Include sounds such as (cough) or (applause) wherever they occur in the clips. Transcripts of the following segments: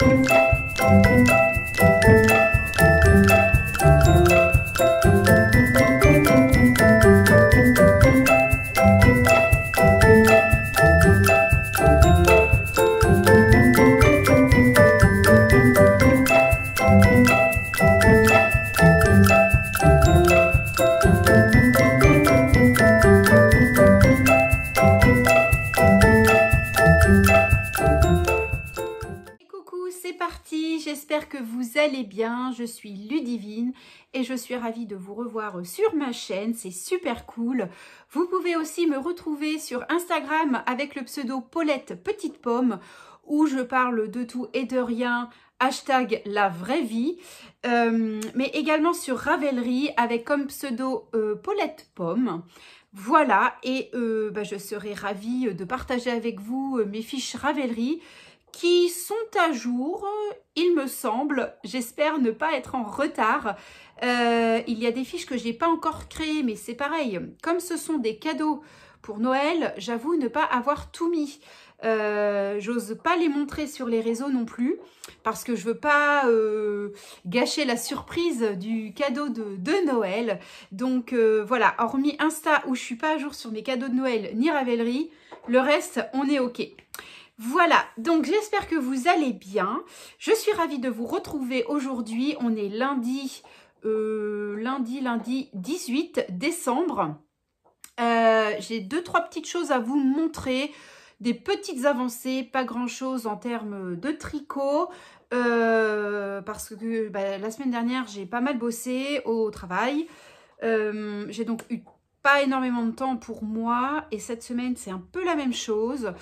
Thank you. Ludivine et je suis ravie de vous revoir sur ma chaîne, c'est super cool. Vous pouvez aussi me retrouver sur Instagram avec le pseudo Paulette Petite Pomme où je parle de tout et de rien, hashtag la vraie vie, euh, mais également sur Ravelry avec comme pseudo euh, Paulette Pomme. Voilà, et euh, bah, je serai ravie de partager avec vous mes fiches Ravelry qui sont à jour, euh, il me semble. J'espère ne pas être en retard. Euh, il y a des fiches que je n'ai pas encore créées, mais c'est pareil. Comme ce sont des cadeaux pour Noël, j'avoue ne pas avoir tout mis. Euh, j'ose pas les montrer sur les réseaux non plus, parce que je veux pas gâcher la surprise du cadeau de, Noël. Donc voilà, hormis Insta où je suis pas à jour sur mes cadeaux de Noël ni Ravelry, le reste, on est OK. Voilà, donc j'espère que vous allez bien. Je suis ravie de vous retrouver aujourd'hui. On est lundi, euh, lundi, lundi 18 décembre. Euh, j'ai deux, trois petites choses à vous montrer. Des petites avancées, pas grand-chose en termes de tricot. Euh, parce que bah, la semaine dernière, j'ai pas mal bossé au travail. j'ai donc eu pas énormément de temps pour moi et cette semaine c'est un peu la même chose.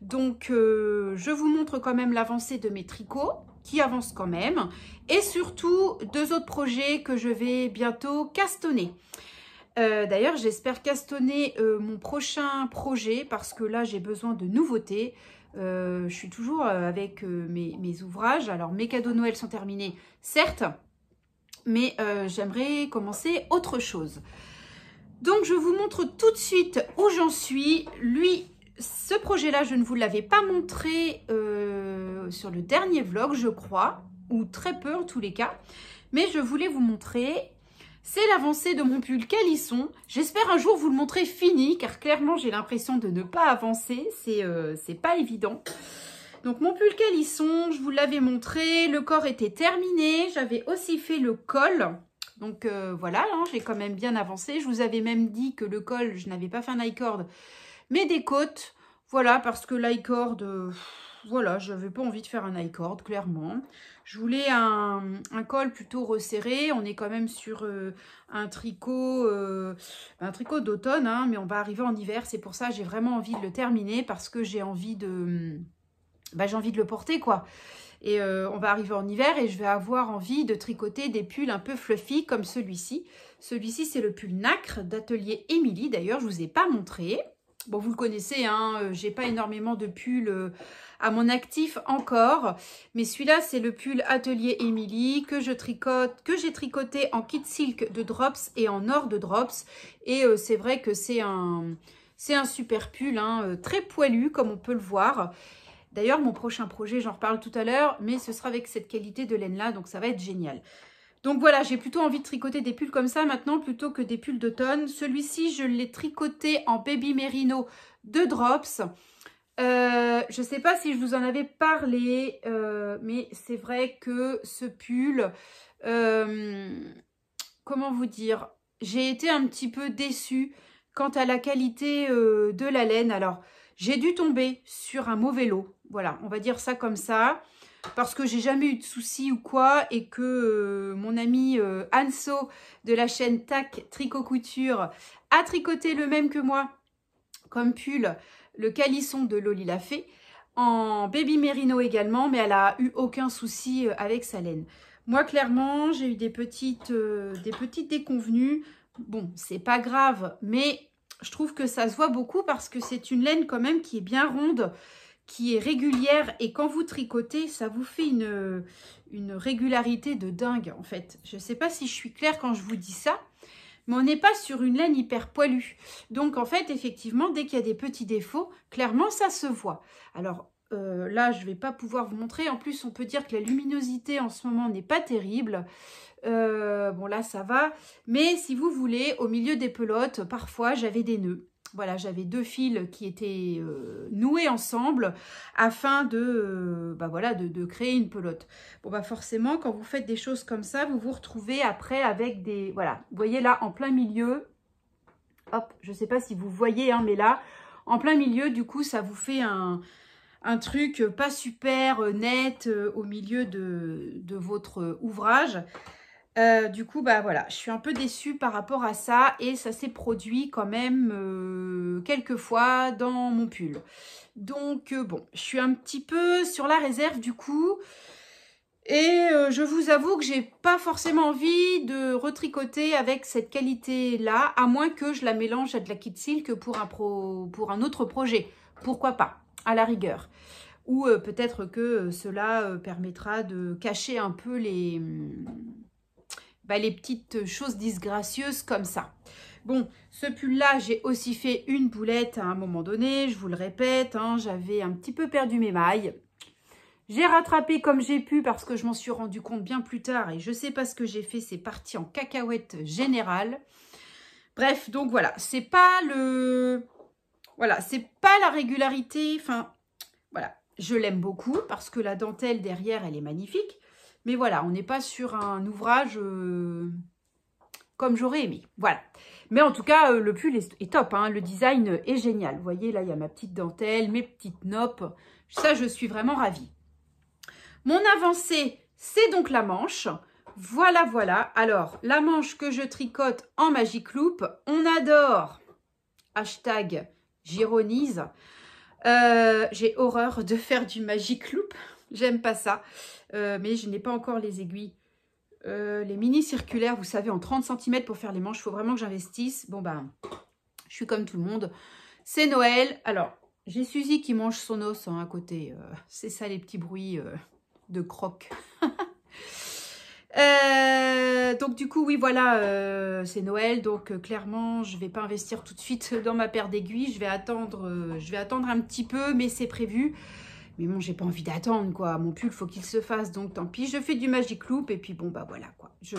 Donc euh, je vous montre quand même l'avancée de mes tricots qui avancent quand même et surtout deux autres projets que je vais bientôt castonner. Euh, d'ailleurs, j'espère castonner euh, mon prochain projet parce que là, j'ai besoin de nouveautés. je suis toujours avec mes, ouvrages. Alors, mes cadeaux Noël sont terminés, certes, mais j'aimerais commencer autre chose. Donc, je vous montre tout de suite où j'en suis. Lui, ce projet-là, je ne vous l'avais pas montré euh, sur le dernier vlog, je crois, ou très peu en tous les cas. Mais je voulais vous montrer, c'est l'avancée de mon pull calisson. J'espère un jour vous le montrer fini, car clairement, j'ai l'impression de ne pas avancer. C'est n'est euh, pas évident. Donc, mon pull calisson, je vous l'avais montré, le corps était terminé. J'avais aussi fait le col. Donc euh, voilà, hein, j'ai quand même bien avancé. Je vous avais même dit que le col, je n'avais pas fait un icord, cord, mais des côtes. Voilà, parce que l'high cord, euh, voilà, je n'avais pas envie de faire un high cord, clairement. Je voulais un, col plutôt resserré. On est quand même sur euh, un tricot, un tricot d'automne, hein, mais on va arriver en hiver. C'est pour ça j'ai vraiment envie de le terminer parce que j'ai envie de... Bah, j'ai envie de le porter, quoi. Et euh, on va arriver en hiver et je vais avoir envie de tricoter des pulls un peu fluffy comme celui-ci. Celui-ci, c'est le pull nacre d'Atelier Emily. D'ailleurs, je ne vous ai pas montré. Bon, vous le connaissez, hein, euh, j'ai pas énormément de pulls euh, à mon actif encore. Mais celui-là, c'est le pull Atelier Emily que je tricote, que j'ai tricoté en kit silk de Drops et en or de Drops. Et c'est vrai que c'est un, c'est un super pull, hein, très poilu comme on peut le voir. D'ailleurs, mon prochain projet, j'en reparle tout à l'heure, mais ce sera avec cette qualité de laine-là, donc ça va être génial. Donc voilà, j'ai plutôt envie de tricoter des pulls comme ça maintenant plutôt que des pulls d'automne. Celui-ci, je l'ai tricoté en baby merino de Drops. Euh, je ne sais pas si je vous en avais parlé, euh, mais c'est vrai que ce pull, euh, comment vous dire, j'ai été un petit peu déçue quant à la qualité de la laine. Alors, j'ai dû tomber sur un mauvais lot, voilà, on va dire ça comme ça. Parce que j'ai jamais eu de soucis ou quoi. Et que euh, mon amie euh, Anso de la chaîne Tac Tricot Couture a tricoté le même que moi comme pull, le calisson de Loli la en baby merino également, mais elle a eu aucun souci euh, avec sa laine. Moi, clairement, j'ai eu des petites, des petites déconvenues. Bon, c'est pas grave, mais je trouve que ça se voit beaucoup parce que c'est une laine quand même qui est bien ronde, qui est régulière et quand vous tricotez, ça vous fait une, une régularité de dingue en fait. Je ne sais pas si je suis claire quand je vous dis ça, mais on n'est pas sur une laine hyper poilue. Donc en fait, effectivement, dès qu'il y a des petits défauts, clairement ça se voit. Alors euh, là, je ne vais pas pouvoir vous montrer. En plus, on peut dire que la luminosité en ce moment n'est pas terrible. Euh, bon là, ça va. Mais si vous voulez, au milieu des pelotes, parfois j'avais des nœuds voilà, j'avais deux fils qui étaient euh, noués ensemble afin de, euh, bah voilà, de, créer une pelote. Bon, bah forcément, quand vous faites des choses comme ça, vous vous retrouvez après avec des... Voilà, vous voyez là, en plein milieu, hop, je ne sais pas si vous voyez, hein, mais là, en plein milieu, du coup, ça vous fait un, truc pas super euh, net au milieu de, de votre ouvrage. Euh, du coup, bah voilà, je suis un peu déçue par rapport à ça et ça s'est produit quand même euh, quelques fois dans mon pull. Donc euh, bon, je suis un petit peu sur la réserve du coup. Et je vous avoue que j'ai pas forcément envie de retricoter avec cette qualité-là, à moins que je la mélange à de la kit silk pour un, pour un autre projet. Pourquoi pas, à la rigueur. Ou peut-être que cela permettra de cacher un peu les bah, les petites choses disgracieuses comme ça. Bon, ce pull-là, j'ai aussi fait une boulette à un moment donné, je vous le répète, hein, j'avais un petit peu perdu mes mailles. J'ai rattrapé comme j'ai pu parce que je m'en suis rendu compte bien plus tard et je sais pas ce que j'ai fait, c'est parti en cacahuète générale. Bref, donc voilà, c'est pas le... Voilà, c'est pas la régularité, enfin, voilà. Je l'aime beaucoup parce que la dentelle derrière, elle est magnifique. Mais voilà, on n'est pas sur un ouvrage euh, comme j'aurais aimé. Voilà. Mais en tout cas, euh, le pull est, top. Hein. Le design est génial. Vous voyez, là, il y a ma petite dentelle, mes petites nopes. Ça, je suis vraiment ravie. Mon avancée, c'est donc la manche. Voilà, voilà. Alors, la manche que je tricote en Magic Loop, on adore. Hashtag j'ironise. Euh, j'ai horreur de faire du Magic Loop. J'aime pas ça. Euh, mais je n'ai pas encore les aiguilles. Euh, les mini circulaires, vous savez, en 30 cm pour faire les manches. Il faut vraiment que j'investisse. Bon, ben, je suis comme tout le monde. C'est Noël. Alors, j'ai Suzy qui mange son os hein, à côté. Euh, c'est ça, les petits bruits de croque. (laughs) donc du coup, oui, voilà, c'est Noël, donc clairement, je ne vais pas investir tout de suite dans ma paire d'aiguilles, je vais attendre, je vais attendre un petit peu, mais c'est prévu. Mais bon, j'ai pas envie d'attendre, quoi. Mon pull, faut qu'il se fasse, donc tant pis. Je fais du Magic Loop, et puis bon, bah voilà, quoi. Je,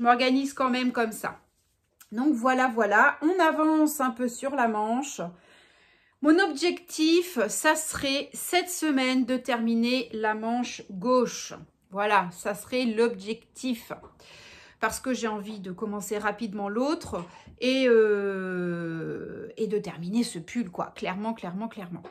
m'organise quand même comme ça. Donc voilà, voilà. On avance un peu sur la manche. Mon objectif, ça serait cette semaine de terminer la manche gauche. Voilà, ça serait l'objectif. Parce que j'ai envie de commencer rapidement l'autre et, euh, et de terminer ce pull, quoi. Clairement, clairement, clairement.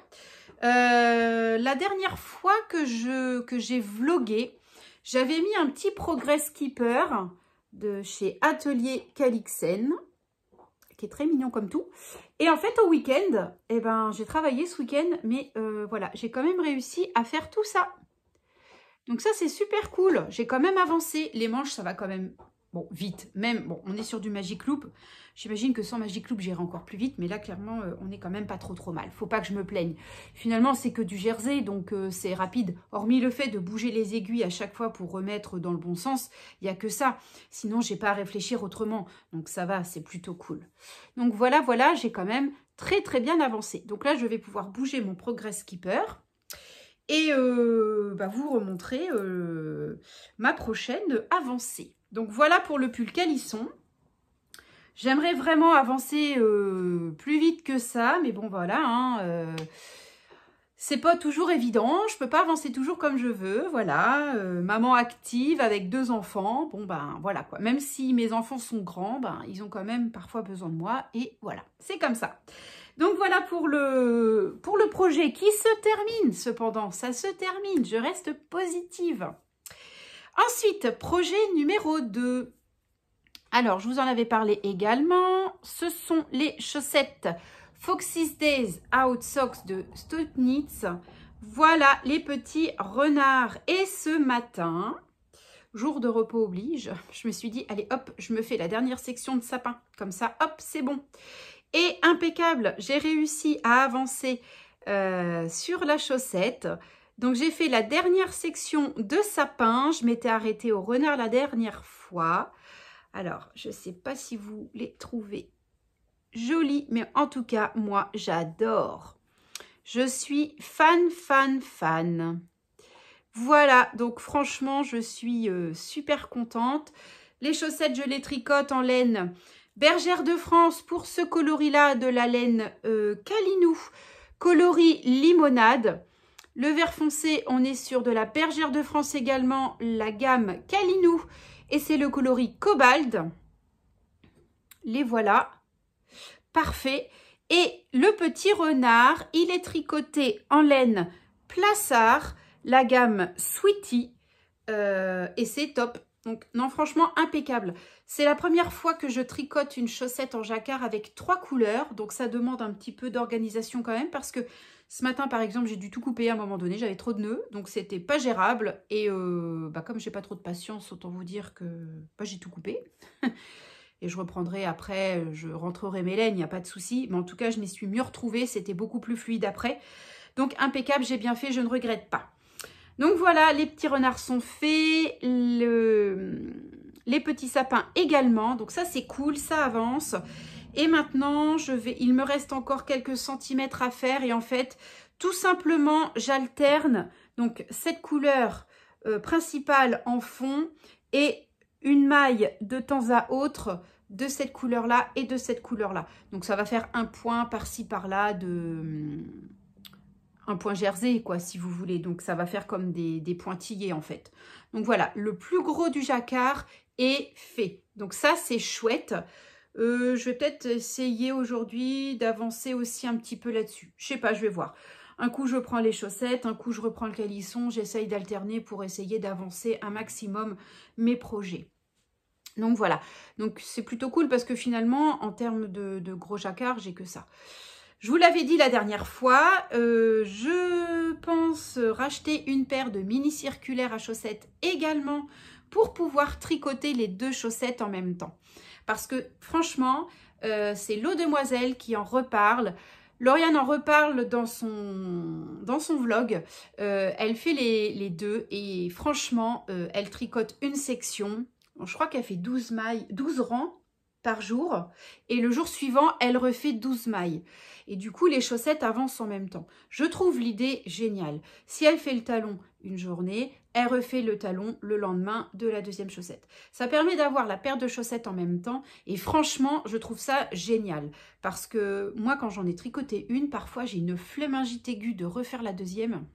Euh, la dernière fois que j'ai que vlogué, j'avais mis un petit Progress Keeper de chez Atelier Calixen, qui est très mignon comme tout. Et en fait, au week-end, eh ben, j'ai travaillé ce week-end, mais euh, voilà, j'ai quand même réussi à faire tout ça. Donc ça, c'est super cool. J'ai quand même avancé. Les manches, ça va quand même Bon, vite. Même, bon, on est sur du Magic Loop. J'imagine que sans Magic Loop, j'irai encore plus vite. Mais là, clairement, euh, on n'est quand même pas trop trop mal. Faut pas que je me plaigne. Finalement, c'est que du jersey, donc euh, c'est rapide. Hormis le fait de bouger les aiguilles à chaque fois pour remettre dans le bon sens, il n'y a que ça. Sinon, j'ai pas à réfléchir autrement. Donc ça va, c'est plutôt cool. Donc voilà, voilà, j'ai quand même très très bien avancé. Donc là, je vais pouvoir bouger mon Progress Keeper et euh, bah, vous remontrer ma prochaine avancée. Donc voilà pour le pull calisson. J'aimerais vraiment avancer euh, plus vite que ça, mais bon voilà, hein, euh, c'est pas toujours évident, je peux pas avancer toujours comme je veux, voilà, euh, maman active avec deux enfants, bon ben voilà quoi, même si mes enfants sont grands, ben ils ont quand même parfois besoin de moi, et voilà, c'est comme ça. Donc voilà pour le, pour le projet qui se termine cependant, ça se termine, je reste positive. Ensuite, projet numéro 2. Alors, je vous en avais parlé également. Ce sont les chaussettes Foxy's Days Out Socks de Stutnitz. Voilà les petits renards. Et ce matin, jour de repos oblige, (laughs) je me suis dit, allez hop, je me fais la dernière section de sapin. Comme ça, hop, c'est bon. Et impeccable, j'ai réussi à avancer euh, sur la chaussette. Donc, j'ai fait la dernière section de sapin. Je m'étais arrêtée au renard la dernière fois. Alors, je ne sais pas si vous les trouvez jolies, mais en tout cas, moi, j'adore. Je suis fan, fan, fan. Voilà, donc franchement, je suis euh, super contente. Les chaussettes, je les tricote en laine Bergère de France pour ce coloris-là de la laine euh, Calinou, coloris limonade. Le vert foncé, on est sur de la bergère de France également, la gamme Calinou. Et c'est le coloris Cobalt. Les voilà. Parfait. Et le petit renard, il est tricoté en laine Plassard, la gamme Sweetie. Euh, et c'est top. Donc, non, franchement, impeccable. C'est la première fois que je tricote une chaussette en jacquard avec trois couleurs. Donc, ça demande un petit peu d'organisation quand même parce que ce matin, par exemple, j'ai dû tout couper à un moment donné. J'avais trop de nœuds, donc c'était pas gérable. Et euh, bah, comme j'ai pas trop de patience, autant vous dire que bah, j'ai tout coupé. (laughs) et je reprendrai après, je rentrerai mes laines, il n'y a pas de souci. Mais en tout cas, je m'y suis mieux retrouvée, c'était beaucoup plus fluide après. Donc impeccable, j'ai bien fait, je ne regrette pas. Donc voilà, les petits renards sont faits, les petits sapins également. Donc ça, c'est cool, ça avance. Et maintenant, je vais, il me reste encore quelques centimètres à faire. Et en fait, tout simplement, j'alterne donc cette couleur euh, principale en fond et une maille de temps à autre de cette couleur-là et de cette couleur-là. Donc, ça va faire un point par-ci, par-là de... Un point jersey, quoi, si vous voulez. Donc, ça va faire comme des, des pointillés, en fait. Donc, voilà, le plus gros du jacquard est fait. Donc, ça, c'est chouette. Euh, je vais peut-être essayer aujourd'hui d'avancer aussi un petit peu là-dessus. Je sais pas, je vais voir. Un coup, je prends les chaussettes, un coup, je reprends le calisson. J'essaye d'alterner pour essayer d'avancer un maximum mes projets. Donc voilà, donc c'est plutôt cool parce que finalement, en termes de, gros jacquard, j'ai que ça. Je vous l'avais dit la dernière fois, euh, je pense racheter une paire de mini circulaires à chaussettes également pour pouvoir tricoter les deux chaussettes en même temps parce que franchement, euh, c'est l'eau demoiselle qui en reparle. Lauriane en reparle dans son, dans son vlog. Euh, elle fait les, deux et franchement, euh, elle tricote une section. je crois qu'elle fait 12, mailles, 12 rangs par jour et le jour suivant, elle refait 12 mailles. Et du coup, les chaussettes avancent en même temps. Je trouve l'idée géniale. Si elle fait le talon une journée, elle refait le talon le lendemain de la deuxième chaussette. Ça permet d'avoir la paire de chaussettes en même temps et franchement, je trouve ça génial parce que moi, quand j'en ai tricoté une, parfois j'ai une flemmingite aiguë de refaire la deuxième.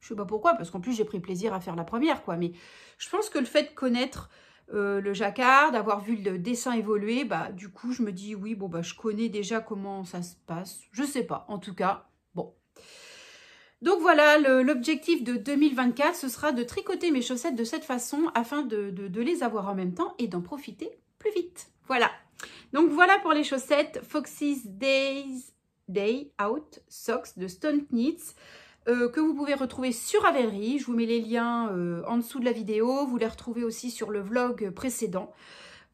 Je sais pas pourquoi, parce qu'en plus j'ai pris plaisir à faire la première, quoi. Mais je pense que le fait de connaître euh, le jacquard, d'avoir vu le dessin évoluer, bah, du coup, je me dis, oui, bon, bah, je connais déjà comment ça se passe. Je sais pas, en tout cas, bon. Donc voilà, l'objectif de 2024, ce sera de tricoter mes chaussettes de cette façon afin de, les avoir en même temps et d'en profiter plus vite. Voilà. Donc voilà pour les chaussettes Foxy's Days Day Out Socks de Stone Knits. Euh, que vous pouvez retrouver sur Avery. Je vous mets les liens euh, en dessous de la vidéo. Vous les retrouvez aussi sur le vlog précédent.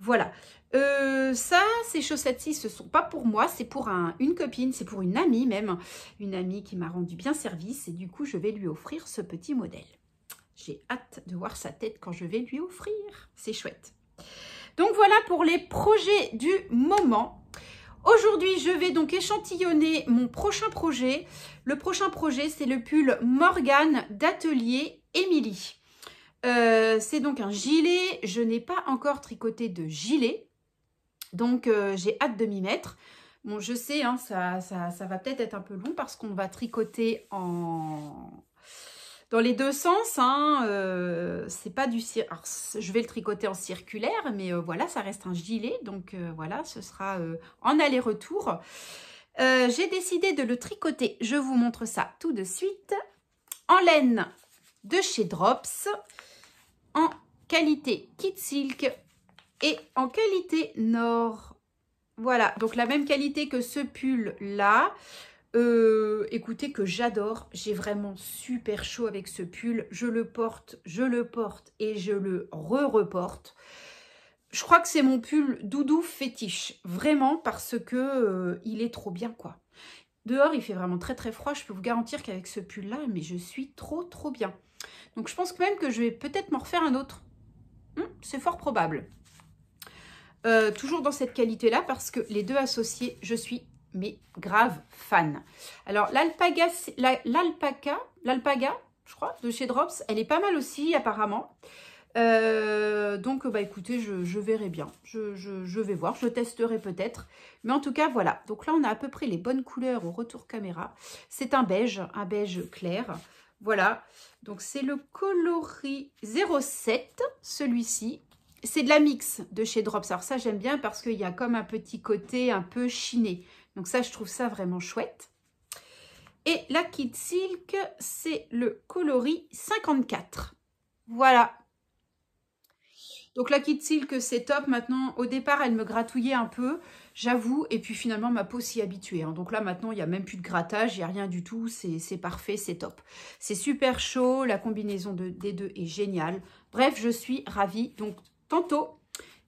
Voilà. Euh, ça, ces chaussettes-ci, ce sont pas pour moi, c'est pour un, une copine, c'est pour une amie même. Une amie qui m'a rendu bien service et du coup, je vais lui offrir ce petit modèle. J'ai hâte de voir sa tête quand je vais lui offrir. C'est chouette. Donc voilà pour les projets du moment. Aujourd'hui, je vais donc échantillonner mon prochain projet. Le prochain projet, c'est le pull Morgane d'Atelier Émilie. Euh, c'est donc un gilet. Je n'ai pas encore tricoté de gilet. Donc, euh, j'ai hâte de m'y mettre. Bon, je sais, hein, ça, ça, ça, va peut-être être un peu long parce qu'on va tricoter en, dans les deux sens. Hein, euh, c'est pas du je vais le tricoter en circulaire, mais euh, voilà, ça reste un gilet. Donc euh, voilà, ce sera en aller-retour. J'ai décidé de le tricoter. Je vous montre ça tout de suite. En laine de chez Drops. En qualité Kit Silk. Et en qualité Nord. Voilà, donc la même qualité que ce pull là. Euh, écoutez, que j'adore. J'ai vraiment super chaud avec ce pull. Je le porte, je le porte et je le re-reporte. Je crois que c'est mon pull doudou fétiche. Vraiment, parce que euh, il est trop bien, quoi. Dehors, il fait vraiment très très froid. Je peux vous garantir qu'avec ce pull-là, mais je suis trop trop bien. Donc je pense même que je vais peut-être m'en refaire un autre. Hum, c'est fort probable. Euh, toujours dans cette qualité-là parce que les deux associés, je suis mais grave fan. Alors l'alpaga, l'alpaca, l'alpaga, je crois, de chez Drops, elle est pas mal aussi apparemment. Euh, donc bah écoutez, je, verrai bien, je, je, vais voir, je testerai peut-être. Mais en tout cas voilà, donc là on a à peu près les bonnes couleurs au retour caméra. C'est un beige, un beige clair. Voilà, donc c'est le coloris 07, celui-ci. C'est de la mix de chez Drops. Alors ça j'aime bien parce qu'il y a comme un petit côté un peu chiné. Donc ça, je trouve ça vraiment chouette. Et la kit Silk, c'est le coloris 54. Voilà. Donc la kit Silk, c'est top. Maintenant, au départ, elle me gratouillait un peu, j'avoue. Et puis finalement, ma peau s'y habituait. Hein. Donc là, maintenant, il n'y a même plus de grattage, il n'y a rien du tout. C'est parfait, c'est top. C'est super chaud. La combinaison des deux est géniale. Bref, je suis ravie. Donc, tantôt,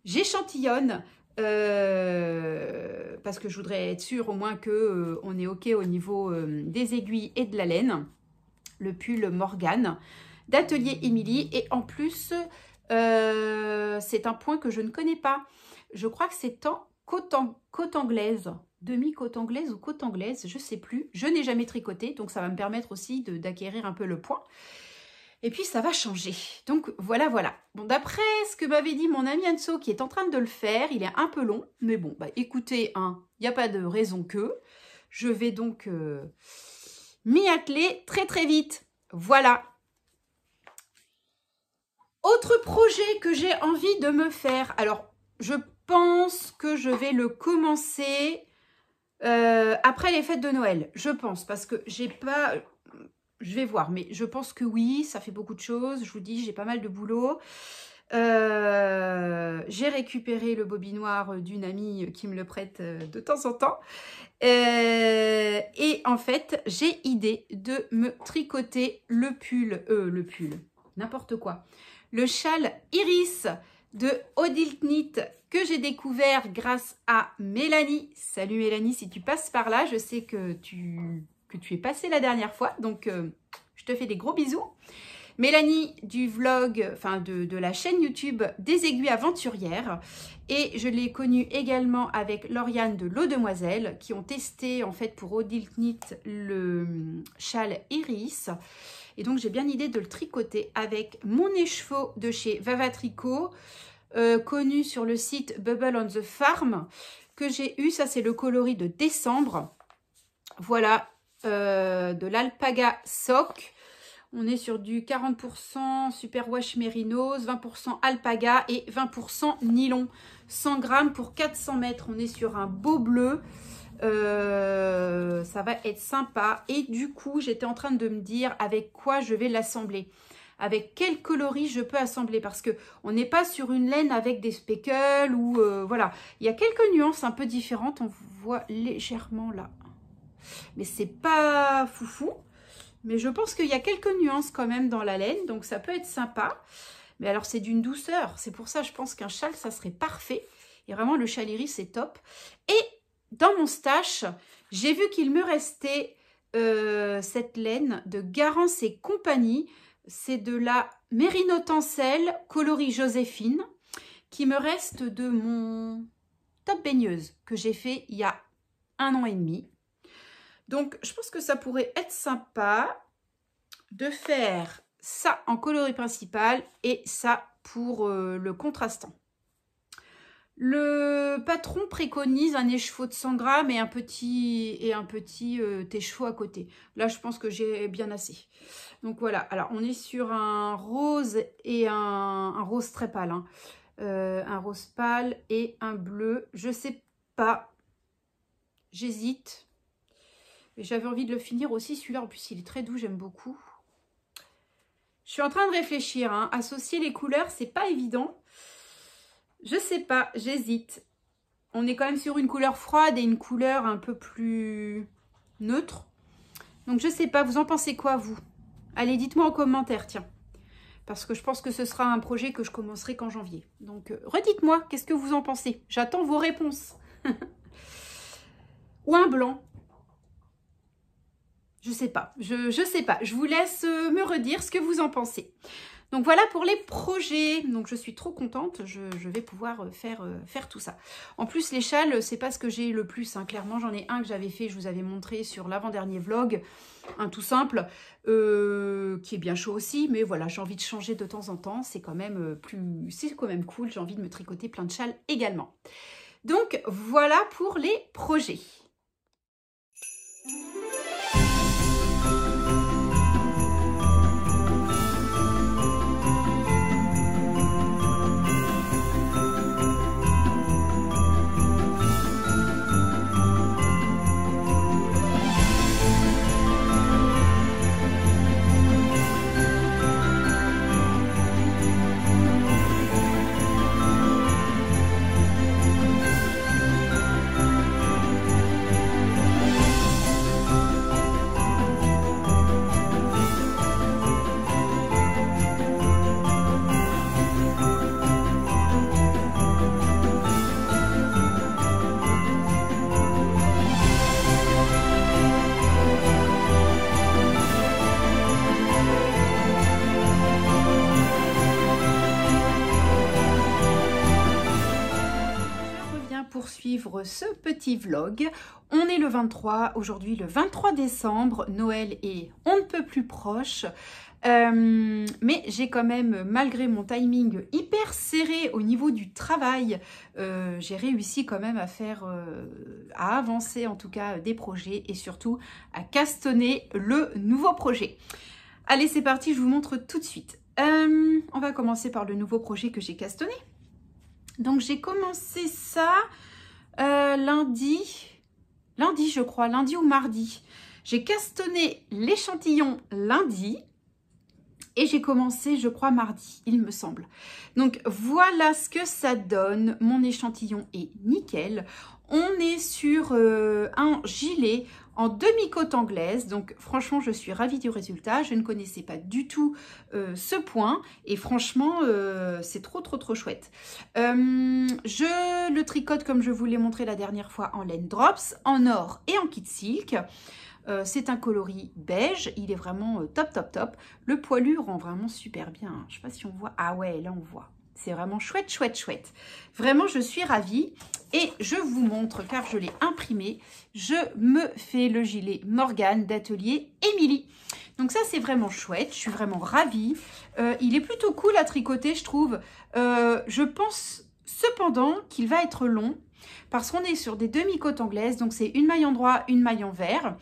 j'échantillonne euh, parce que je voudrais être sûre au moins que euh, est OK au niveau euh, des aiguilles et de la laine. Le pull Morgane d'Atelier Émilie. Et en plus, c'est un point que je ne connais pas. Je crois que c'est en, côte anglaise. Demi-côte anglaise ou côte anglaise, je ne sais plus. Je n'ai jamais tricoté, donc ça va me permettre aussi d'acquérir un peu le point. Et puis ça va changer. Donc voilà, voilà. Bon, d'après ce que m'avait dit mon ami Anso qui est en train de le faire, il est un peu long, mais bon, bah écoutez, il hein, n'y a pas de raison que. Je vais donc euh, m'y atteler très très vite. Voilà. Autre projet que j'ai envie de me faire. Alors, je pense que je vais le commencer euh, après les fêtes de Noël, je pense, parce que j'ai pas, je vais voir, mais je pense que oui, ça fait beaucoup de choses. Je vous dis, j'ai pas mal de boulot. Euh, j'ai récupéré le bobinoir d'une amie qui me le prête euh, de temps en temps. Euh, et en fait, j'ai idée de me tricoter le pull, euh, le pull, n'importe quoi. Le châle Iris de Odile que j'ai découvert grâce à Mélanie. Salut Mélanie, si tu passes par là, je sais que tu que tu es passé la dernière fois. Donc, euh, je te fais des gros bisous. Mélanie du vlog, enfin de, la chaîne YouTube des aiguilles aventurières. Et je l'ai connue également avec Lauriane de l'eau demoiselle qui ont testé en fait pour Knit le euh, châle Iris. Et donc j'ai bien idée de le tricoter avec mon écheveau de chez Vava Tricot, euh, connu sur le site Bubble on the Farm, que j'ai eu, ça c'est le coloris de décembre. Voilà, euh, de l'Alpaga Sock. On est sur du 40% super wash merinos 20% Alpaga et 20% Nylon. 100 grammes pour 400 mètres. On est sur un beau bleu. Euh, ça va être sympa. Et du coup, j'étais en train de me dire avec quoi je vais l'assembler. Avec quel coloris je peux assembler parce que on n'est pas sur une laine avec des speckles ou euh, voilà. Il y a quelques nuances un peu différentes. On voit légèrement là mais c'est pas foufou. Mais je pense qu'il y a quelques nuances quand même dans la laine, donc ça peut être sympa. Mais alors, c'est d'une douceur. C'est pour ça, je pense qu'un châle, ça serait parfait. Et vraiment, le châle iris, c'est top. Et dans mon stache, j'ai vu qu'il me restait euh, cette laine de Garance et compagnie. C'est de la merino Tencel Coloris Joséphine qui me reste de mon top baigneuse que j'ai fait il y a un an et demi. Donc, je pense que ça pourrait être sympa de faire ça en coloris principal et ça pour euh, le contrastant. Le patron préconise un écheveau de 100 grammes et un petit, et un petit euh, écheveau à côté. Là, je pense que j'ai bien assez. Donc voilà, alors on est sur un rose et un, rose très pâle. Hein. Euh, un rose pâle et un bleu. Je sais pas. J'hésite j'avais envie de le finir aussi. Celui-là, en plus, il est très doux, j'aime beaucoup. Je suis en train de réfléchir. Hein. Associer les couleurs, c'est pas évident. Je sais pas, j'hésite. On est quand même sur une couleur froide et une couleur un peu plus neutre. Donc je sais pas, vous en pensez quoi vous Allez, dites-moi en commentaire, tiens. Parce que je pense que ce sera un projet que je commencerai qu'en janvier. Donc euh, redites-moi, qu'est-ce que vous en pensez J'attends vos réponses. (laughs) Ou un blanc. Je sais pas, je, je sais pas. Je vous laisse euh, me redire ce que vous en pensez. Donc voilà pour les projets. Donc je suis trop contente, je, vais pouvoir euh, faire, euh, faire tout ça. En plus, les châles, c'est pas ce que j'ai le plus. Hein. Clairement, j'en ai un que j'avais fait, je vous avais montré sur l'avant-dernier vlog, un tout simple, qui est bien chaud aussi. Mais voilà, j'ai envie de changer de temps en temps. C'est quand même plus, c'est quand même cool. J'ai envie de me tricoter plein de châles également. Donc voilà pour les projets. ce petit vlog. On est le 23, aujourd'hui le 23 décembre, Noël est on ne peut plus proche. Euh, mais j'ai quand même, malgré mon timing hyper serré au niveau du travail, euh, j'ai réussi quand même à faire, euh, à avancer en tout cas des projets et surtout à castonner le nouveau projet. Allez, c'est parti, je vous montre tout de suite. on va commencer par le nouveau projet que j'ai castonné. Donc j'ai commencé ça euh, lundi, lundi je crois, lundi ou mardi. J'ai castonné l'échantillon lundi et j'ai commencé, je crois, mardi, il me semble. Donc voilà ce que ça donne. Mon échantillon est nickel. On est sur euh, un gilet en demi-côte anglaise. Donc franchement, je suis ravie du résultat. Je ne connaissais pas du tout euh, ce point. Et franchement, euh, c'est trop, trop, trop chouette. Euh, je le tricote, comme je vous l'ai montré la dernière fois, en laine drops, en or et en kit silk. c'est un coloris beige, il est vraiment top top top. Le poilu rend vraiment super bien. Je sais pas si on voit. Ah ouais, là on voit. C'est vraiment chouette, chouette, chouette. Vraiment, je suis ravie. Et je vous montre, car je l'ai imprimé, je me fais le gilet Morgane d'atelier Émilie. Donc ça, c'est vraiment chouette. Je suis vraiment ravie. Euh, il est plutôt cool à tricoter, je trouve. Euh, je pense cependant qu'il va être long parce qu'on est sur des demi-côtes anglaises. Donc c'est une maille en droit, une maille en vert.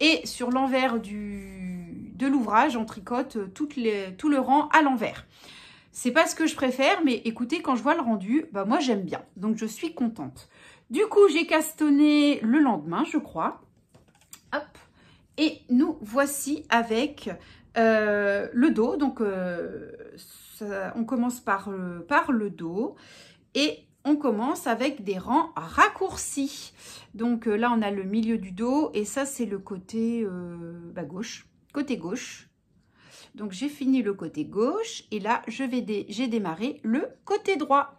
Et sur l'envers de l'ouvrage, on tricote euh, tout le rang à l'envers. C'est pas ce que je préfère, mais écoutez, quand je vois le rendu, bah moi j'aime bien. Donc je suis contente. Du coup, j'ai castonné le lendemain, je crois. Hop. Et nous voici avec euh, le dos. Donc euh, on commence par, euh, par le dos. Et on commence avec des rangs raccourcis. Donc là, on a le milieu du dos et ça, c'est le côté bah, gauche, côté gauche. Donc j'ai fini le côté gauche et là je vais j'ai démarré le côté droit.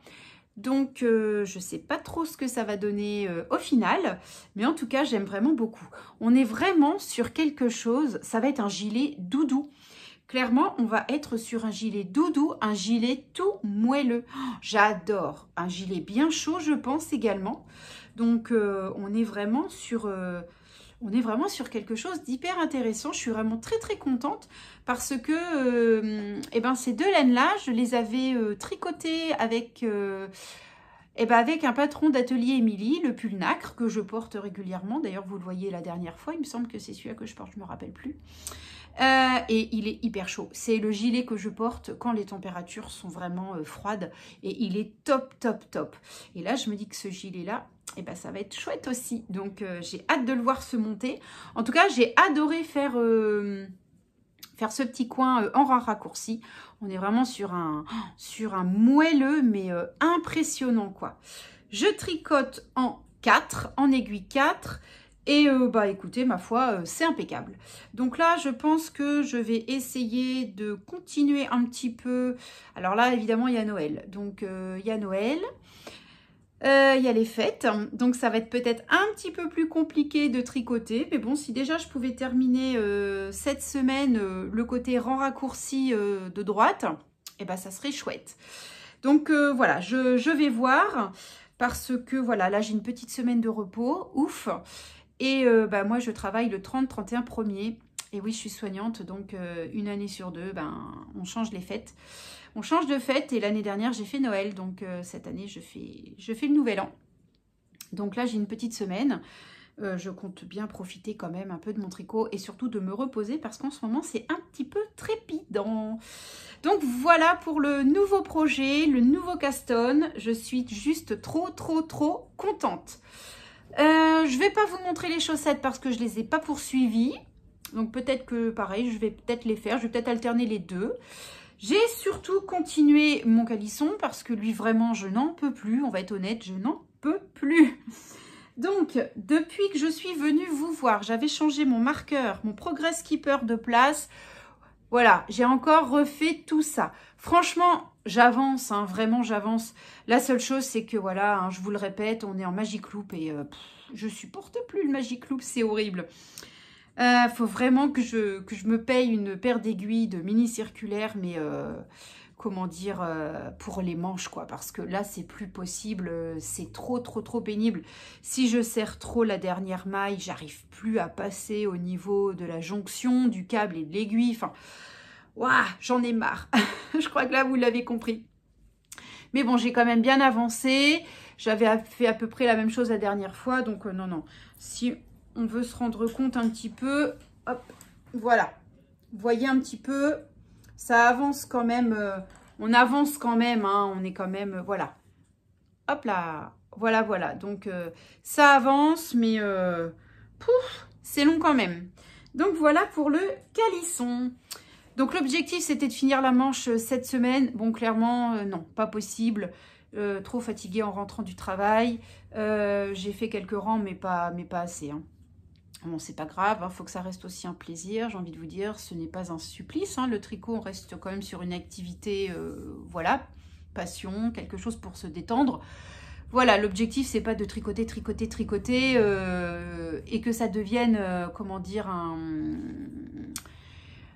Donc euh, je ne sais pas trop ce que ça va donner euh, au final, mais en tout cas j'aime vraiment beaucoup. On est vraiment sur quelque chose, ça va être un gilet doudou. Clairement, on va être sur un gilet doudou, un gilet tout moelleux. Oh, j'adore un gilet bien chaud, je pense également. Donc, euh, on est vraiment sur, on est vraiment sur quelque chose d'hyper intéressant. Je suis vraiment très très contente parce que euh, eh ben, ces deux laines-là, je les avais euh, tricotées avec, euh, eh ben, avec un patron d'atelier Émilie, le pull nacre, que je porte régulièrement. D'ailleurs, vous le voyez la dernière fois, il me semble que c'est celui-là que je porte, je ne me rappelle plus. et il est hyper chaud. C'est le gilet que je porte quand les températures sont vraiment froides. Et il est top, top, top. Et là, je me dis que ce gilet-là, et ben, ça va être chouette aussi. Donc euh, j'ai hâte de le voir se monter. En tout cas, j'ai adoré faire, euh, faire ce petit coin euh, en en raccourci. On est vraiment sur un, sur un moelleux mais impressionnant quoi. Je tricote en 4, en aiguille 4. Et bah écoutez, ma foi, c'est impeccable. Donc là, je pense que je vais essayer de continuer un petit peu. Alors là, évidemment, il y a Noël. Donc il y a Noël. Euh, il y a les fêtes, donc ça va être peut-être un petit peu plus compliqué de tricoter. Mais bon, si déjà je pouvais terminer euh, cette semaine euh, le côté rang raccourci de droite, et eh ben ça serait chouette. Donc voilà, je, vais voir parce que voilà, là j'ai une petite semaine de repos, ouf. Et bah, moi je travaille le 30-31 premier. Et oui, je suis soignante, donc une année sur deux, ben, on change les fêtes on change de fête et l'année dernière j'ai fait Noël, donc euh, cette année je fais, je fais le Nouvel An. Donc là j'ai une petite semaine, euh, je compte bien profiter quand même un peu de mon tricot et surtout de me reposer parce qu'en ce moment c'est un petit peu trépidant. Donc voilà pour le nouveau projet, le nouveau Caston, je suis juste trop trop trop contente. Euh, je vais pas vous montrer les chaussettes parce que je les ai pas poursuivies. Donc peut-être que pareil, je vais peut-être les faire, je vais peut-être alterner les deux. J'ai surtout continué mon calisson parce que lui, vraiment, je n'en peux plus. On va être honnête, je n'en peux plus. Donc, depuis que je suis venue vous voir, j'avais changé mon marqueur, mon Progress Keeper de place. Voilà, j'ai encore refait tout ça. Franchement, j'avance, hein, vraiment j'avance. La seule chose, c'est que voilà, hein, je vous le répète, on est en Magic Loop et euh, je supporte plus le Magic Loop, c'est horrible. Il euh, faut vraiment que je, que je me paye une paire d'aiguilles de mini circulaire, mais euh, comment dire, euh, pour les manches, quoi. Parce que là, c'est plus possible, c'est trop, trop, trop pénible. Si je serre trop la dernière maille, j'arrive plus à passer au niveau de la jonction, du câble et de l'aiguille. Enfin, j'en ai marre. (laughs) je crois que là, vous l'avez compris. Mais bon, j'ai quand même bien avancé. J'avais fait à peu près la même chose la dernière fois, donc non, non. Si on veut se rendre compte un petit peu. Hop, voilà. Vous voyez un petit peu, ça avance quand même. Euh, on avance quand même, hein. on est quand même, euh, voilà. Hop là, voilà, voilà. Donc, euh, ça avance, mais pouf, c'est long quand même. Donc, voilà pour le calisson. Donc, l'objectif, c'était de finir la manche cette semaine. Bon, clairement, non, pas possible. trop fatiguée en rentrant du travail. j'ai fait quelques rangs, mais pas, mais pas assez. Hein. Bon, c'est pas grave, il hein, faut que ça reste aussi un plaisir, j'ai envie de vous dire, ce n'est pas un supplice. Hein. le tricot, on reste quand même sur une activité, euh, voilà, passion, quelque chose pour se détendre. Voilà, l'objectif, c'est pas de tricoter, tricoter, tricoter, euh, et que ça devienne, euh, comment dire,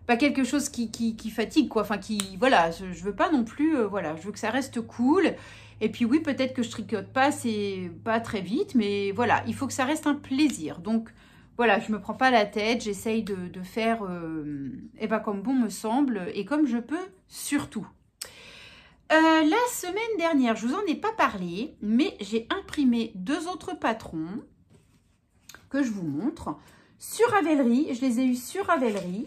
Pas quelque chose qui, fatigue, quoi. Enfin, qui, voilà, je, je veux pas non plus, voilà, je veux que ça reste cool. Et puis oui, peut-être que je tricote pas, c'est pas très vite, mais voilà, il faut que ça reste un plaisir. Donc, voilà, je me prends pas la tête, j'essaye de, faire et euh, eh ben, comme bon me semble et comme je peux surtout. Euh, la semaine dernière, je vous en ai pas parlé, mais j'ai imprimé deux autres patrons que je vous montre sur Ravelry. Je les ai eus sur Ravelry.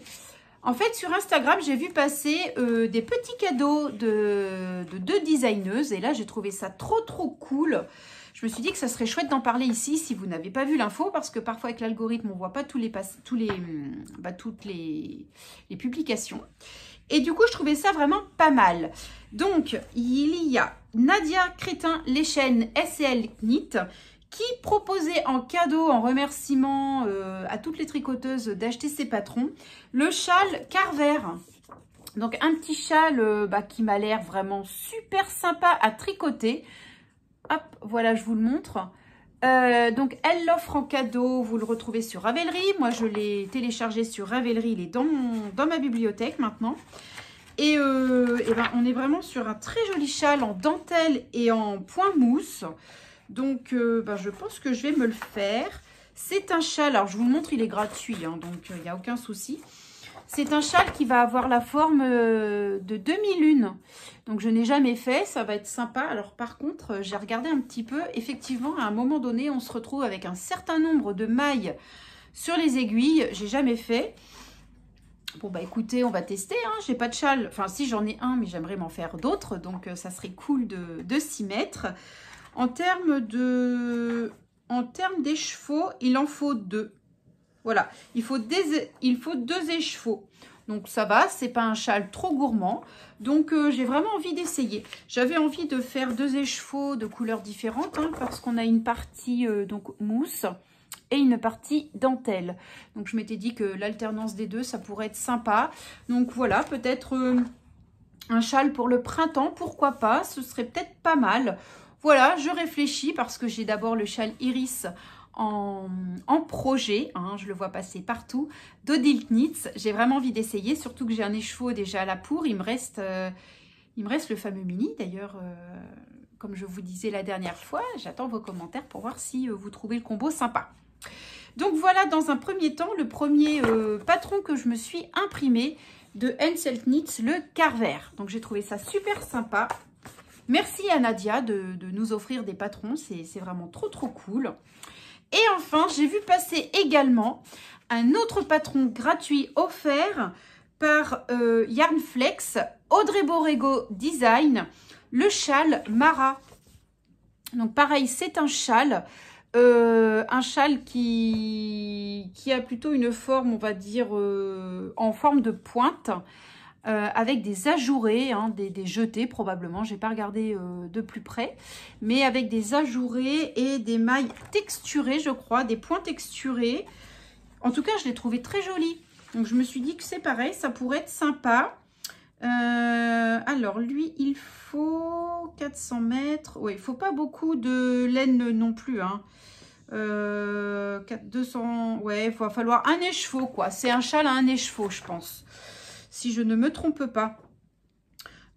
En fait, sur Instagram, j'ai vu passer euh, des petits cadeaux de, de deux designeuses. Et là, j'ai trouvé ça trop, trop cool je me suis dit que ça serait chouette d'en parler ici si vous n'avez pas vu l'info, parce que parfois avec l'algorithme, on ne voit pas tous les tous les, bah, toutes les, les, publications. Et du coup, je trouvais ça vraiment pas mal. Donc, il y a Nadia crétin chaînes SL Knit, qui proposait en cadeau, en remerciement euh, à toutes les tricoteuses d'acheter ses patrons, le châle Carver. Donc un petit châle euh, bah, qui m'a l'air vraiment super sympa à tricoter. Hop, voilà, je vous le montre. Euh, donc, elle l'offre en cadeau. Vous le retrouvez sur Ravelry. Moi, je l'ai téléchargé sur Ravelry. Il est dans, ma bibliothèque maintenant. Et, euh, eh ben, on est vraiment sur un très joli châle en dentelle et en point mousse. Donc, euh, ben, je pense que je vais me le faire. C'est un châle. Alors, je vous le montre, il est gratuit. Hein, donc, il n'y a aucun souci. C'est un châle qui va avoir la forme euh, de demi-lune. Donc, je n'ai jamais fait. Ça va être sympa. Alors, par contre, euh, j'ai regardé un petit peu. Effectivement, à un moment donné, on se retrouve avec un certain nombre de mailles sur les aiguilles. J'ai jamais fait. Bon, bah écoutez, on va tester. Hein. J'ai pas de châle. Enfin, si, j'en ai un, mais j'aimerais m'en faire d'autres. Donc, euh, ça serait cool de, s'y mettre. En termes de... En termes d'échevaux, il en faut deux. Voilà, il faut, deux échevaux, Donc ça va, c'est pas un châle trop gourmand. Donc euh, j'ai vraiment envie d'essayer. J'avais envie de faire deux échevaux de couleurs différentes hein, parce qu'on a une partie euh, donc mousse et une partie dentelle. Donc je m'étais dit que l'alternance des deux, ça pourrait être sympa. Donc voilà, peut-être euh, un châle pour le printemps, pourquoi pas, ce serait peut-être pas mal. Voilà, je réfléchis parce que j'ai d'abord le châle iris en, projet, hein, je le vois passer partout, d'Odilknitz. J'ai vraiment envie d'essayer, surtout que j'ai un écheveau déjà à la pour. Il me reste, euh, il me reste le fameux mini d'ailleurs. Euh, comme je vous disais la dernière fois, j'attends vos commentaires pour voir si euh, vous trouvez le combo sympa. Donc voilà, dans un premier temps, le premier patron que je me suis imprimé de Knits, le Carver. Donc j'ai trouvé ça super sympa. Merci à Nadia de, de nous offrir des patrons, c'est vraiment trop trop cool. Et enfin, j'ai vu passer également un autre patron gratuit offert par euh, Yarnflex, Audrey Borrego Design, le châle Mara. Donc pareil, c'est un châle, euh, un châle qui, qui, a plutôt une forme, on va dire, euh, en forme de pointe. Euh, avec des ajourés, hein, des, jetés probablement, j'ai pas regardé euh, de plus près, mais avec des ajourés et des mailles texturées, je crois, des points texturés. En tout cas, je l'ai trouvé très joli. Donc, je me suis dit que c'est pareil, ça pourrait être sympa. Euh, alors, lui, il faut 400 mètres. Oui, il faut pas beaucoup de laine non plus. 200, hein. ouais, il va falloir un écheveau, quoi. C'est un châle à un écheveau, je pense si je ne me trompe pas.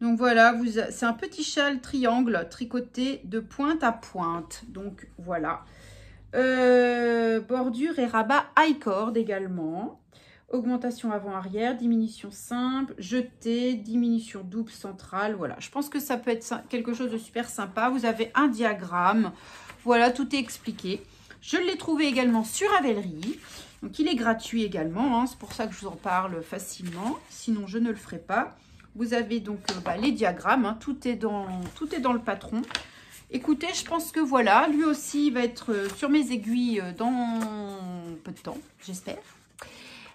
Donc voilà, c'est un petit châle triangle tricoté de pointe à pointe. Donc voilà. Euh, bordure et rabat high cord également. Augmentation avant-arrière, diminution simple, jeté, diminution double centrale. Voilà, je pense que ça peut être quelque chose de super sympa. Vous avez un diagramme. Voilà, tout est expliqué. Je l'ai trouvé également sur Avelry. Donc il est gratuit également, hein. c'est pour ça que je vous en parle facilement, sinon je ne le ferai pas. Vous avez donc euh, bah, les diagrammes, hein. tout, est dans, tout est dans le patron. Écoutez, je pense que voilà, lui aussi va être euh, sur mes aiguilles euh, dans peu de temps, j'espère.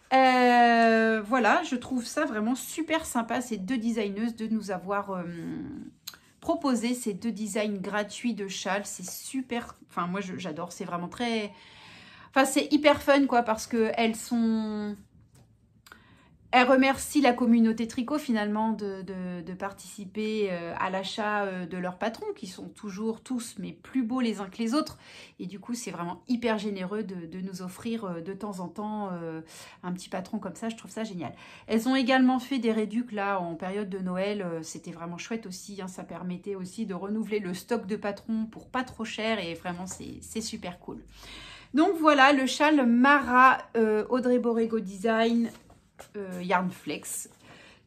voilà, je trouve ça vraiment super sympa, ces deux designeuses, de nous avoir proposé ces deux designs gratuits de châle. C'est super, enfin moi j'adore, c'est vraiment très Enfin, c'est hyper fun, quoi, parce qu'elles sont... elles remercient la communauté tricot finalement de, participer euh, à l'achat euh, de leurs patrons qui sont toujours tous mais plus beaux les uns que les autres et du coup c'est vraiment hyper généreux de, nous offrir euh, de temps en temps un petit patron comme ça je trouve ça génial. Elles ont également fait des réducs là en période de Noël c'était vraiment chouette aussi hein. ça permettait aussi de renouveler le stock de patrons pour pas trop cher et vraiment c'est super cool. Donc voilà le châle Mara euh, Audrey Borrego Design Yarn euh, Yarnflex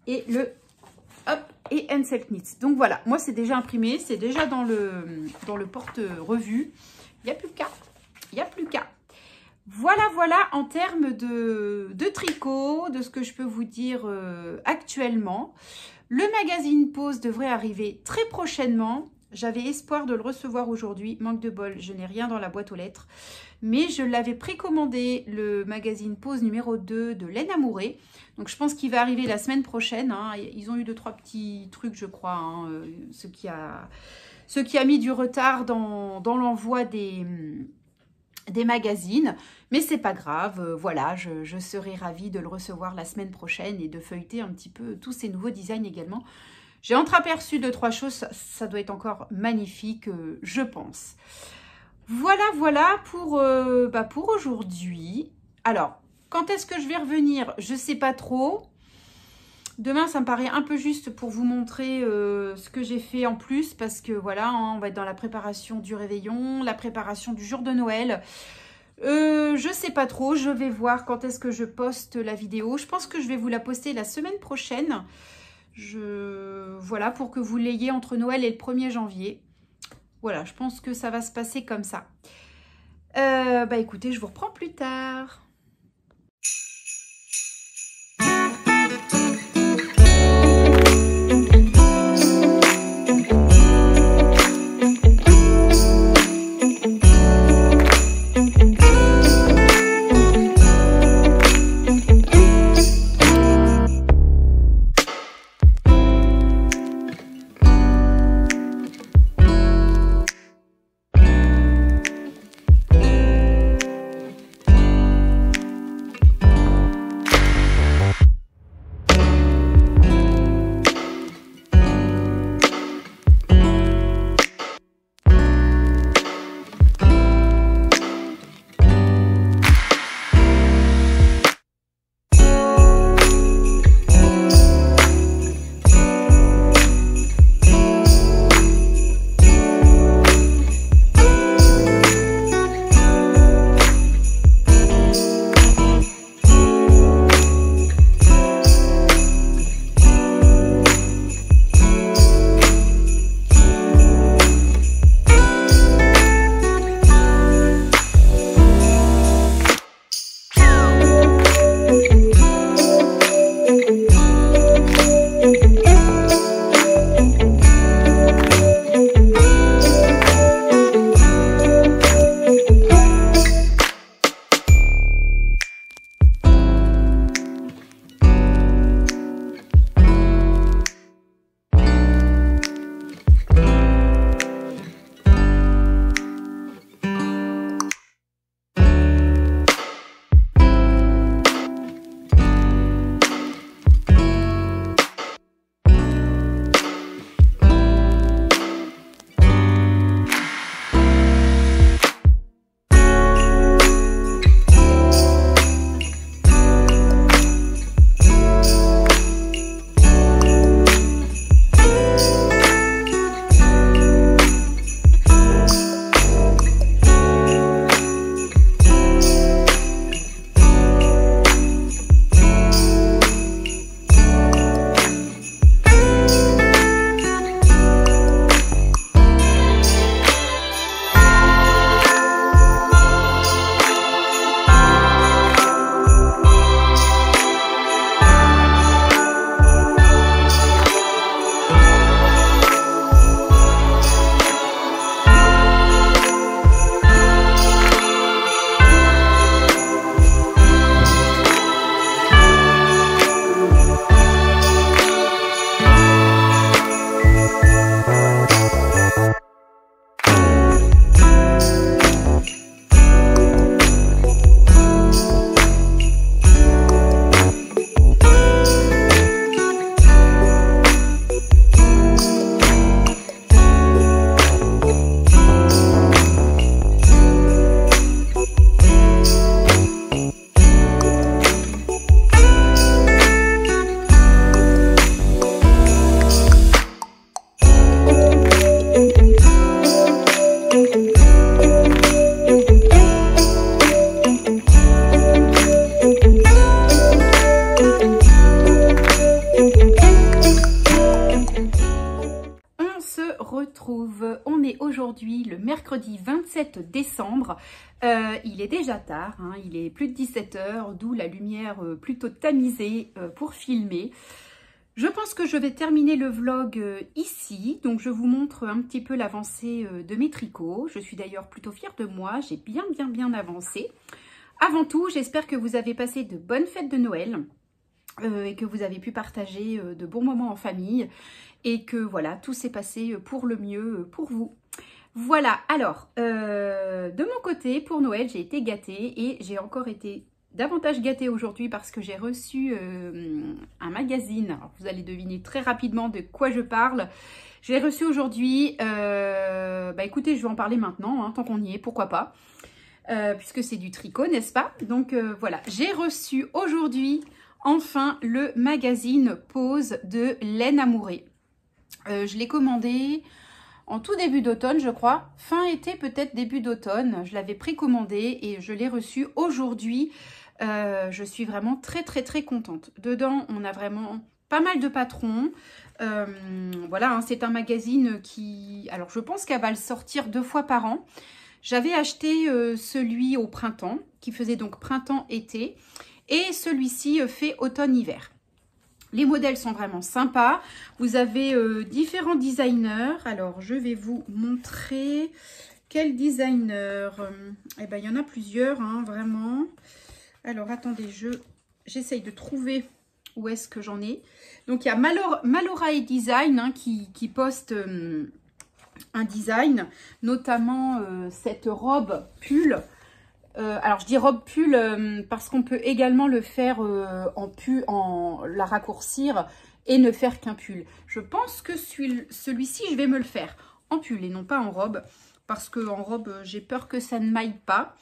et le hop et Knits. Donc voilà, moi c'est déjà imprimé, c'est déjà dans le, dans le porte-revue. Il n'y a plus qu'à, il n'y a plus qu'à. Voilà, voilà en termes de, de, tricot, de ce que je peux vous dire euh, actuellement. Le magazine pose devrait arriver très prochainement. J'avais espoir de le recevoir aujourd'hui. Manque de bol, je n'ai rien dans la boîte aux lettres mais je l'avais précommandé, le magazine Pause numéro 2 de Laine Donc je pense qu'il va arriver la semaine prochaine. Hein. Ils ont eu deux, trois petits trucs, je crois, hein, euh, ce, qui a, ce, qui a, mis du retard dans, l'envoi des hum, des magazines, mais c'est pas grave, euh, voilà, je, serai ravie de le recevoir la semaine prochaine et de feuilleter un petit peu tous ces nouveaux designs également. J'ai entreaperçu deux, trois choses, ça, doit être encore magnifique, euh, je pense. Voilà, voilà pour, euh, bah, pour aujourd'hui. Alors, quand est-ce que je vais revenir Je ne sais pas trop. Demain, ça me paraît un peu juste pour vous montrer euh, ce que j'ai fait en plus parce que voilà, hein, on va être dans la préparation du réveillon, la préparation du jour de Noël. Euh, je sais pas trop, je vais voir quand est-ce que je poste la vidéo. Je pense que je vais vous la poster la semaine prochaine. Voilà, pour que vous l'ayez entre Noël et le 1er janvier. Voilà, je pense que ça va se passer comme ça. Euh, bah écoutez, je vous reprends plus tard. mercredi 27 décembre. Euh, il est déjà tard, hein. il est plus de 17h, d'où la lumière euh, plutôt tamisée euh, pour filmer. Je pense que je vais terminer le vlog ici, donc je vous montre un petit peu l'avancée de mes tricots. Je suis d'ailleurs plutôt fière de moi, j'ai bien bien bien avancé. Avant tout, j'espère que vous avez passé de bonnes fêtes de Noël. et que vous avez pu partager de bons moments en famille et que voilà, tout s'est passé pour le mieux pour vous. Voilà, alors, euh, de mon côté, pour Noël, j'ai été gâtée et j'ai encore été davantage gâtée aujourd'hui parce que j'ai reçu euh, un magazine. Alors, vous allez deviner très rapidement de quoi je parle. J'ai reçu aujourd'hui, euh, bah écoutez, je vais en parler maintenant, hein, tant qu'on y est, pourquoi pas, puisque c'est du tricot, n'est-ce pas Donc voilà, j'ai reçu aujourd'hui, enfin, le magazine Pose de Laine Amourée. je l'ai commandé en tout début d'automne, je crois, fin été, peut-être début d'automne. Je l'avais précommandé et je l'ai reçu aujourd'hui. Euh, je suis vraiment très, très, très contente. Dedans, on a vraiment pas mal de patrons. Euh, voilà, hein, c'est un magazine qui... Alors, je pense qu'elle va le sortir deux fois par an. J'avais acheté euh, celui au printemps, qui faisait donc printemps-été. Et celui-ci fait automne-hiver. Les modèles sont vraiment sympas. Vous avez euh, différents designers. Alors, je vais vous montrer quel designer. Euh, eh bien, il y en a plusieurs, hein, vraiment. Alors, attendez, je j'essaye de trouver où est-ce que j'en ai. Donc, il y a Malora, et Design hein, qui, qui, poste euh, un design, notamment cette robe pull euh, alors je dis robe pull euh, parce qu'on peut également le faire euh, en pull, en la raccourcir et ne faire qu'un pull. Je pense que celui-ci, je vais me le faire en pull et non pas en robe parce qu'en robe, j'ai peur que ça ne maille pas.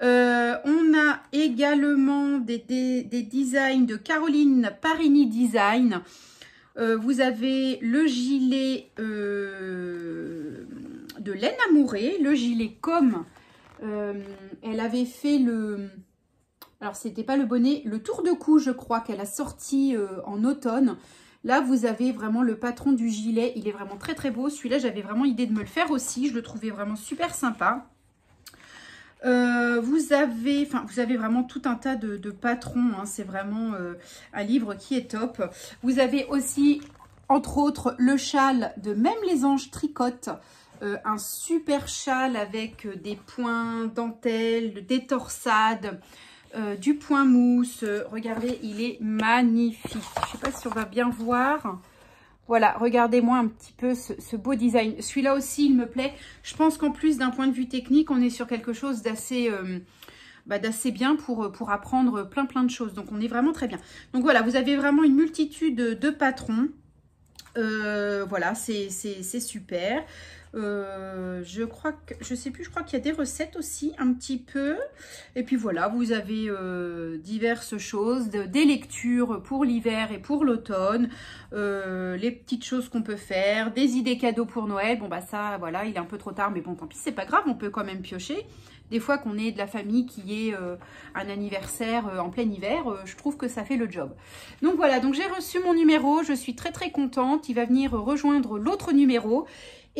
on a également des, designs de Caroline Parini Design. vous avez le gilet de laine amourée, le gilet comme euh, elle avait fait le... Alors, c'était pas le bonnet, le tour de cou, je crois, qu'elle a sorti euh, en automne. Là, vous avez vraiment le patron du gilet. Il est vraiment très, très beau. Celui-là, j'avais vraiment idée de me le faire aussi. Je le trouvais vraiment super sympa. Euh, vous avez, enfin, vous avez vraiment tout un tas de, patrons. Hein. C'est vraiment un livre qui est top. Vous avez aussi, entre autres, le châle de Même les anges tricotent. Euh, un super châle avec euh, des points dentelles, des torsades, euh, du point mousse. Regardez, il est magnifique. Je ne sais pas si on va bien voir. Voilà, regardez-moi un petit peu ce, beau design. Celui-là aussi, il me plaît. Je pense qu'en plus, d'un point de vue technique, on est sur quelque chose d'assez... Bah, d'assez bien pour, pour apprendre plein plein de choses. Donc on est vraiment très bien. Donc voilà, vous avez vraiment une multitude de, patrons. voilà, c'est super. Euh, je crois que, je sais plus, je crois qu'il y a des recettes aussi, un petit peu. Et puis voilà, vous avez euh, diverses choses, des lectures pour l'hiver et pour l'automne, euh, les petites choses qu'on peut faire, des idées cadeaux pour Noël. Bon bah ça, voilà, il est un peu trop tard, mais bon, tant pis, c'est pas grave, on peut quand même piocher des fois qu'on est de la famille qui est euh, un anniversaire euh, en plein hiver, euh, je trouve que ça fait le job. Donc voilà, donc j'ai reçu mon numéro, je suis très très contente, il va venir rejoindre l'autre numéro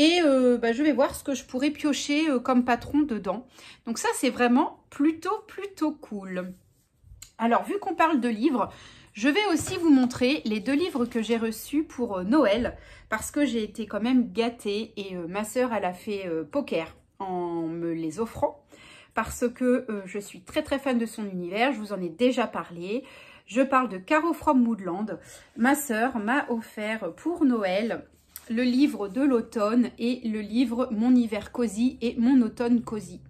et bah, je vais voir ce que je pourrais piocher comme patron dedans. Donc ça, c'est vraiment plutôt, plutôt cool. Alors, vu qu'on parle de livres, je vais aussi vous montrer les deux livres que j'ai reçus pour Noël, parce que j'ai été quand même gâtée et ma sœur, elle a fait poker en me les offrant parce que euh, je suis très très fan de son univers, je vous en ai déjà parlé. Je parle de Caro From Woodland. Ma sœur m'a offert pour Noël le livre de l'automne et le livre Mon hiver cosy et Mon automne cosy.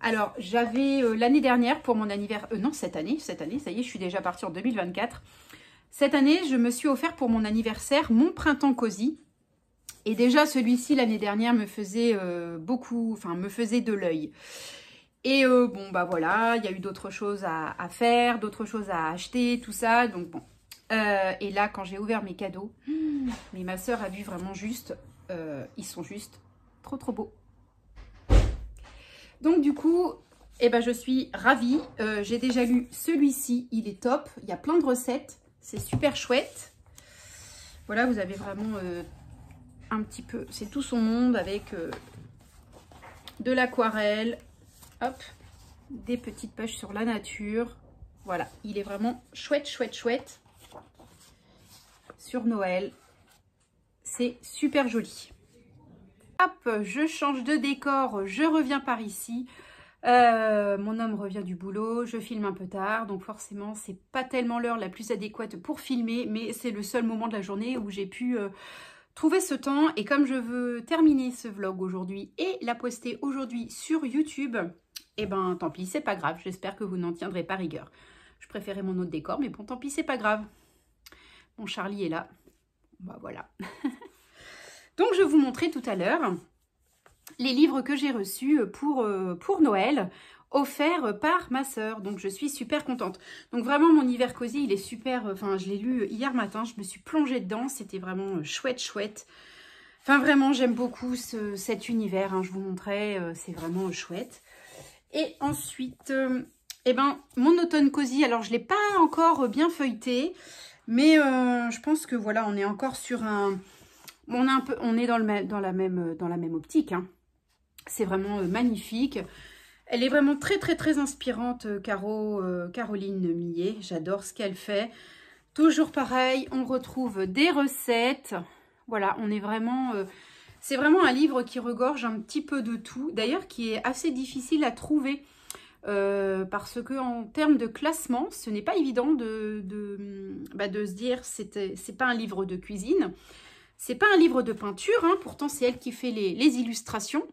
Alors, j'avais euh, l'année dernière pour mon anniversaire, euh, non, cette année, cette année, ça y est, je suis déjà partie en 2024. Cette année, je me suis offert pour mon anniversaire mon printemps cosy. Et déjà, celui-ci, l'année dernière, me faisait beaucoup, enfin, me faisait de l'œil. Et euh, bon, bah voilà, il y a eu d'autres choses à, faire, d'autres choses à acheter, tout ça. Donc bon. Euh, et là, quand j'ai ouvert mes cadeaux, hmm. mais ma soeur a vu vraiment juste, euh, ils sont juste trop trop beaux. Donc du coup, eh ben, je suis ravie. j'ai déjà lu celui-ci, il est top. Il y a plein de recettes, c'est super chouette. Voilà, vous avez vraiment un petit peu, c'est tout son monde avec de l'aquarelle, Hop, des petites poches sur la nature. Voilà, il est vraiment chouette, chouette, chouette. Sur Noël, c'est super joli. Hop, je change de décor, je reviens par ici. Euh, mon homme revient du boulot, je filme un peu tard, donc forcément c'est pas tellement l'heure la plus adéquate pour filmer, mais c'est le seul moment de la journée où j'ai pu euh, trouver ce temps. Et comme je veux terminer ce vlog aujourd'hui et la poster aujourd'hui sur YouTube, eh ben tant pis, c'est pas grave, j'espère que vous n'en tiendrez pas rigueur. Je préférais mon autre décor, mais bon, tant pis, c'est pas grave. Mon Charlie est là. Bah voilà. (laughs) Donc je vous montrais tout à l'heure les livres que j'ai reçus euh, pour, euh, pour Noël offerts par ma sœur. Donc je suis super contente. Donc vraiment mon hiver cosy, il est super. Euh, enfin, je l'ai lu hier matin, je me suis plongée dedans, c'était vraiment chouette, chouette. Enfin vraiment, j'aime beaucoup cet univers, hein, je vous montrais, c'est vraiment chouette. Et ensuite, euh, eh ben, mon automne cosy, alors je ne l'ai pas encore bien feuilleté, mais euh, je pense que voilà, on est encore sur un... On, un peu, on est dans, le, dans, la même, euh, dans la même optique. Hein. C'est vraiment magnifique. Elle est vraiment très, très, très inspirante, Caro, Caroline Millet. J'adore ce qu'elle fait. Toujours pareil, on retrouve des recettes. Voilà, on est vraiment... C'est vraiment un livre qui regorge un petit peu de tout, d'ailleurs qui est assez difficile à trouver. Euh, parce que en termes de classement, ce n'est pas évident de, de, bah, dire que se dire c'est pas un livre de cuisine, c'est pas un livre de peinture, hein, pourtant c'est elle qui fait les, illustrations.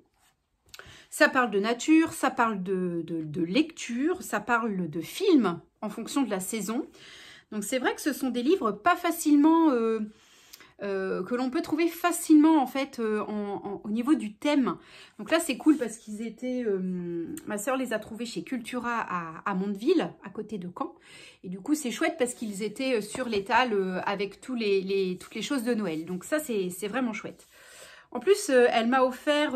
Ça parle de nature, ça parle de, lecture, ça parle de films en fonction de la saison. Donc c'est vrai que ce sont des livres pas facilement euh, euh, que l'on peut trouver facilement en fait euh, au niveau du thème. Donc là c'est cool parce qu'ils étaient, euh, ma sœur les a trouvés chez Cultura à, à, Mondeville, à côté de Caen. Et du coup c'est chouette parce qu'ils étaient sur l'étal avec tous les, toutes les choses de Noël. Donc ça c'est vraiment chouette. En plus, elle m'a offert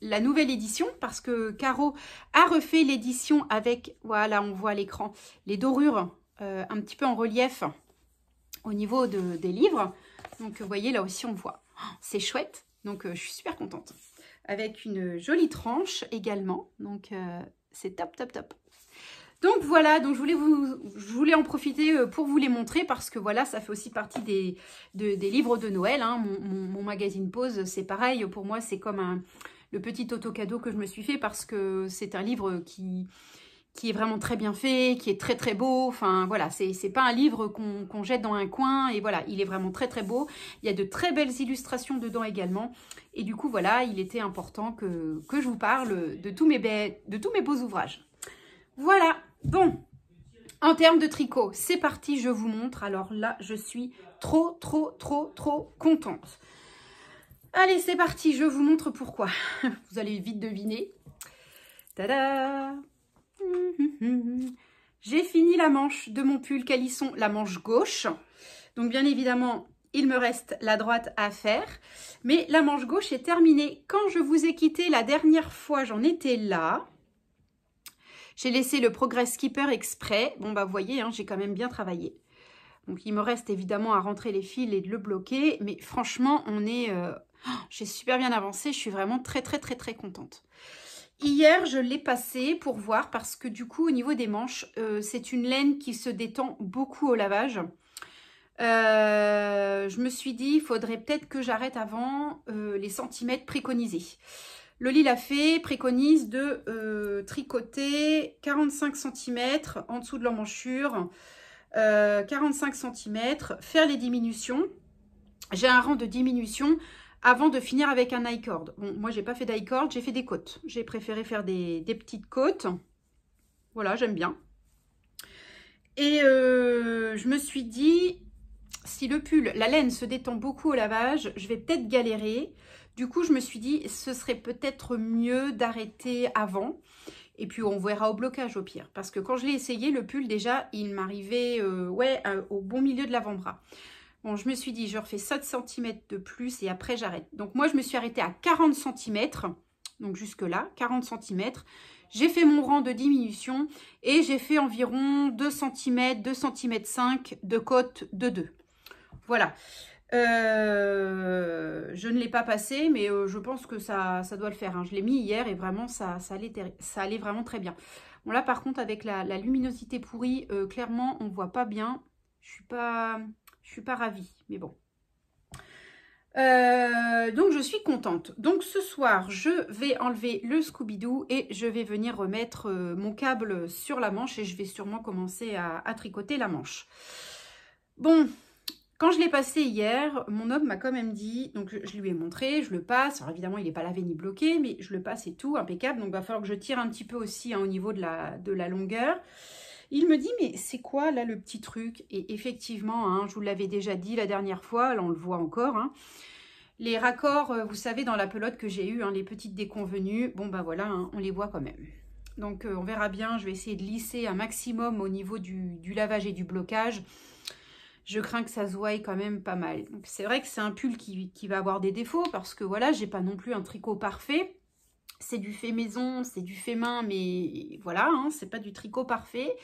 la nouvelle édition parce que Caro a refait l'édition avec, voilà, on voit à l'écran, les dorures un petit peu en relief au niveau des livres. Donc, vous voyez, là aussi, on voit. Oh, c'est chouette. Donc, euh, je suis super contente. Avec une jolie tranche également. Donc, euh, c'est top, top, top. Donc voilà, donc je voulais, vous, je voulais en profiter euh, pour vous les montrer parce que voilà, ça fait aussi partie des, des livres de Noël. Hein. Mon, magazine pose c'est pareil. Pour moi, c'est comme le petit auto-cadeau que je me suis fait parce que c'est un livre qui, qui est vraiment très bien fait, qui est très très beau. Enfin voilà, c'est pas un livre qu'on jette dans un coin et voilà, il est vraiment très très beau. Il y a de très belles illustrations dedans également. Et du coup voilà, il était important que, que je vous parle de tous, mes de tous mes beaux ouvrages. Voilà, bon, en termes de tricot, c'est parti, je vous montre. Alors là, je suis trop trop trop trop contente. Allez, c'est parti, je vous montre pourquoi. (laughs) Vous allez vite deviner. Tada j'ai fini la manche de mon pull calisson, la manche gauche. Donc bien évidemment, il me reste la droite à faire. Mais la manche gauche est terminée. Quand je vous ai quitté la dernière fois, j'en étais là. J'ai laissé le Progress Skipper exprès. Bon, bah vous voyez, hein, j'ai quand même bien travaillé. Donc, il me reste évidemment à rentrer les fils et de le bloquer. Mais franchement, on est... Euh, oh, j'ai super bien avancé. Je suis vraiment très, très, très, très contente. Hier, je l'ai passé pour voir parce que du coup, au niveau des manches, euh, c'est une laine qui se détend beaucoup au lavage. Euh, je me suis dit, il faudrait peut-être que j'arrête avant euh, les centimètres préconisés. Le l'a fait préconise de tricoter 45 cm en dessous de l'emmanchure, 45 cm, faire les diminutions. J'ai un rang de diminution avant de finir avec un i cord. Bon, moi, j'ai pas fait d'icord, cord, j'ai fait des côtes. J'ai préféré faire des, petites côtes. Voilà, j'aime bien. Et euh, je me suis dit, si le pull, la laine se détend beaucoup au lavage, je vais peut-être galérer. Du coup, je me suis dit, ce serait peut-être mieux d'arrêter avant. Et puis, on verra au blocage au pire. Parce que quand je l'ai essayé, le pull, déjà, il m'arrivait euh, ouais, euh, au bon milieu de l'avant-bras. Bon, je me suis dit, je refais 7 cm de plus et après j'arrête. Donc moi, je me suis arrêtée à 40 cm, donc jusque là, 40 cm. J'ai fait mon rang de diminution et j'ai fait environ 2 cm, 2 cm 5 de côte de 2. Voilà. Euh, je ne l'ai pas passé, mais euh, je pense que ça, ça doit le faire. Hein. Je l'ai mis hier et vraiment, ça, ça, allait, vraiment très bien. Bon, là, par contre, avec la, luminosité pourrie, euh, clairement, on ne voit pas bien. Je ne suis pas... Je suis pas ravie, mais bon. Euh, donc, je suis contente. Donc, ce soir, je vais enlever le Scooby-Doo et je vais venir remettre euh, mon câble sur la manche et je vais sûrement commencer à, tricoter la manche. Bon, quand je l'ai passé hier, mon homme m'a quand même dit, donc je lui ai montré, je le passe, alors évidemment il n'est pas lavé ni bloqué, mais je le passe et tout, impeccable, donc il va falloir que je tire un petit peu aussi hein, au niveau de la, de la longueur. Il me dit, mais c'est quoi là le petit truc Et effectivement, hein, je vous l'avais déjà dit la dernière fois, là on le voit encore, hein, les raccords, euh, vous savez, dans la pelote que j'ai eue, hein, les petites déconvenues, bon ben voilà, on les voit quand même. Donc euh, on verra bien, je vais essayer de lisser un maximum au niveau du, lavage et du blocage. Je crains que ça voie quand même pas mal. C'est vrai que c'est un pull qui, qui va avoir des défauts parce que voilà, j'ai pas non plus un tricot parfait c'est du fait maison, c'est du fait main, mais voilà, hein, c'est pas du tricot parfait.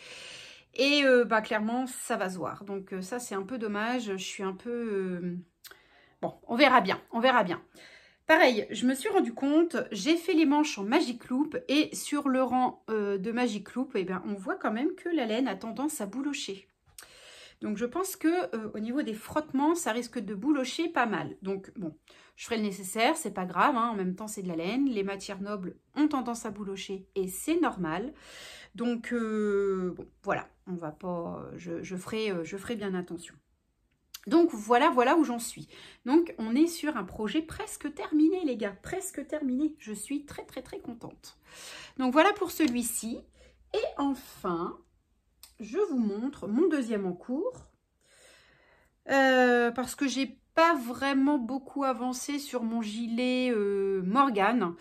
Et euh, bah, clairement, ça va se voir. Donc euh, ça, c'est un peu dommage. Je suis un peu... Euh, bon, on verra bien, on verra bien. Pareil, je me suis rendu compte, j'ai fait les manches en Magic Loop et sur le rang de Magic Loop, eh bien, on voit quand même que la laine a tendance à boulocher. Donc je pense que euh, au niveau des frottements, ça risque de boulocher pas mal. Donc bon, je ferai le nécessaire, c'est pas grave, hein, en même temps c'est de la laine, les matières nobles ont tendance à boulocher et c'est normal. Donc euh, bon, voilà, on va pas, je, ferai, euh, je ferai bien attention. Donc voilà, voilà où j'en suis. Donc on est sur un projet presque terminé les gars, presque terminé. Je suis très très très contente. Donc voilà pour celui-ci. Et enfin, je vous montre mon deuxième en cours. Euh, parce que j'ai pas vraiment beaucoup avancé sur mon gilet euh, Morgane.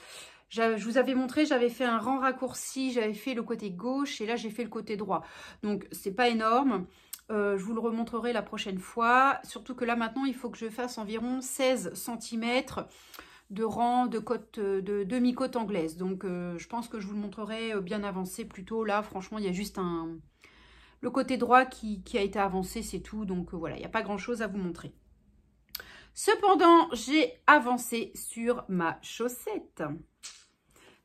Je, vous avais montré, j'avais fait un rang raccourci, j'avais fait le côté gauche et là j'ai fait le côté droit. Donc c'est pas énorme, euh, je vous le remontrerai la prochaine fois. Surtout que là maintenant il faut que je fasse environ 16 cm de rang de côte de demi-côte anglaise. Donc je pense que je vous le montrerai bien avancé plutôt. Là franchement il y a juste un, le côté droit qui, a été avancé, c'est tout. Donc euh, voilà, il n'y a pas grand-chose à vous montrer. Cependant, j'ai avancé sur ma chaussette.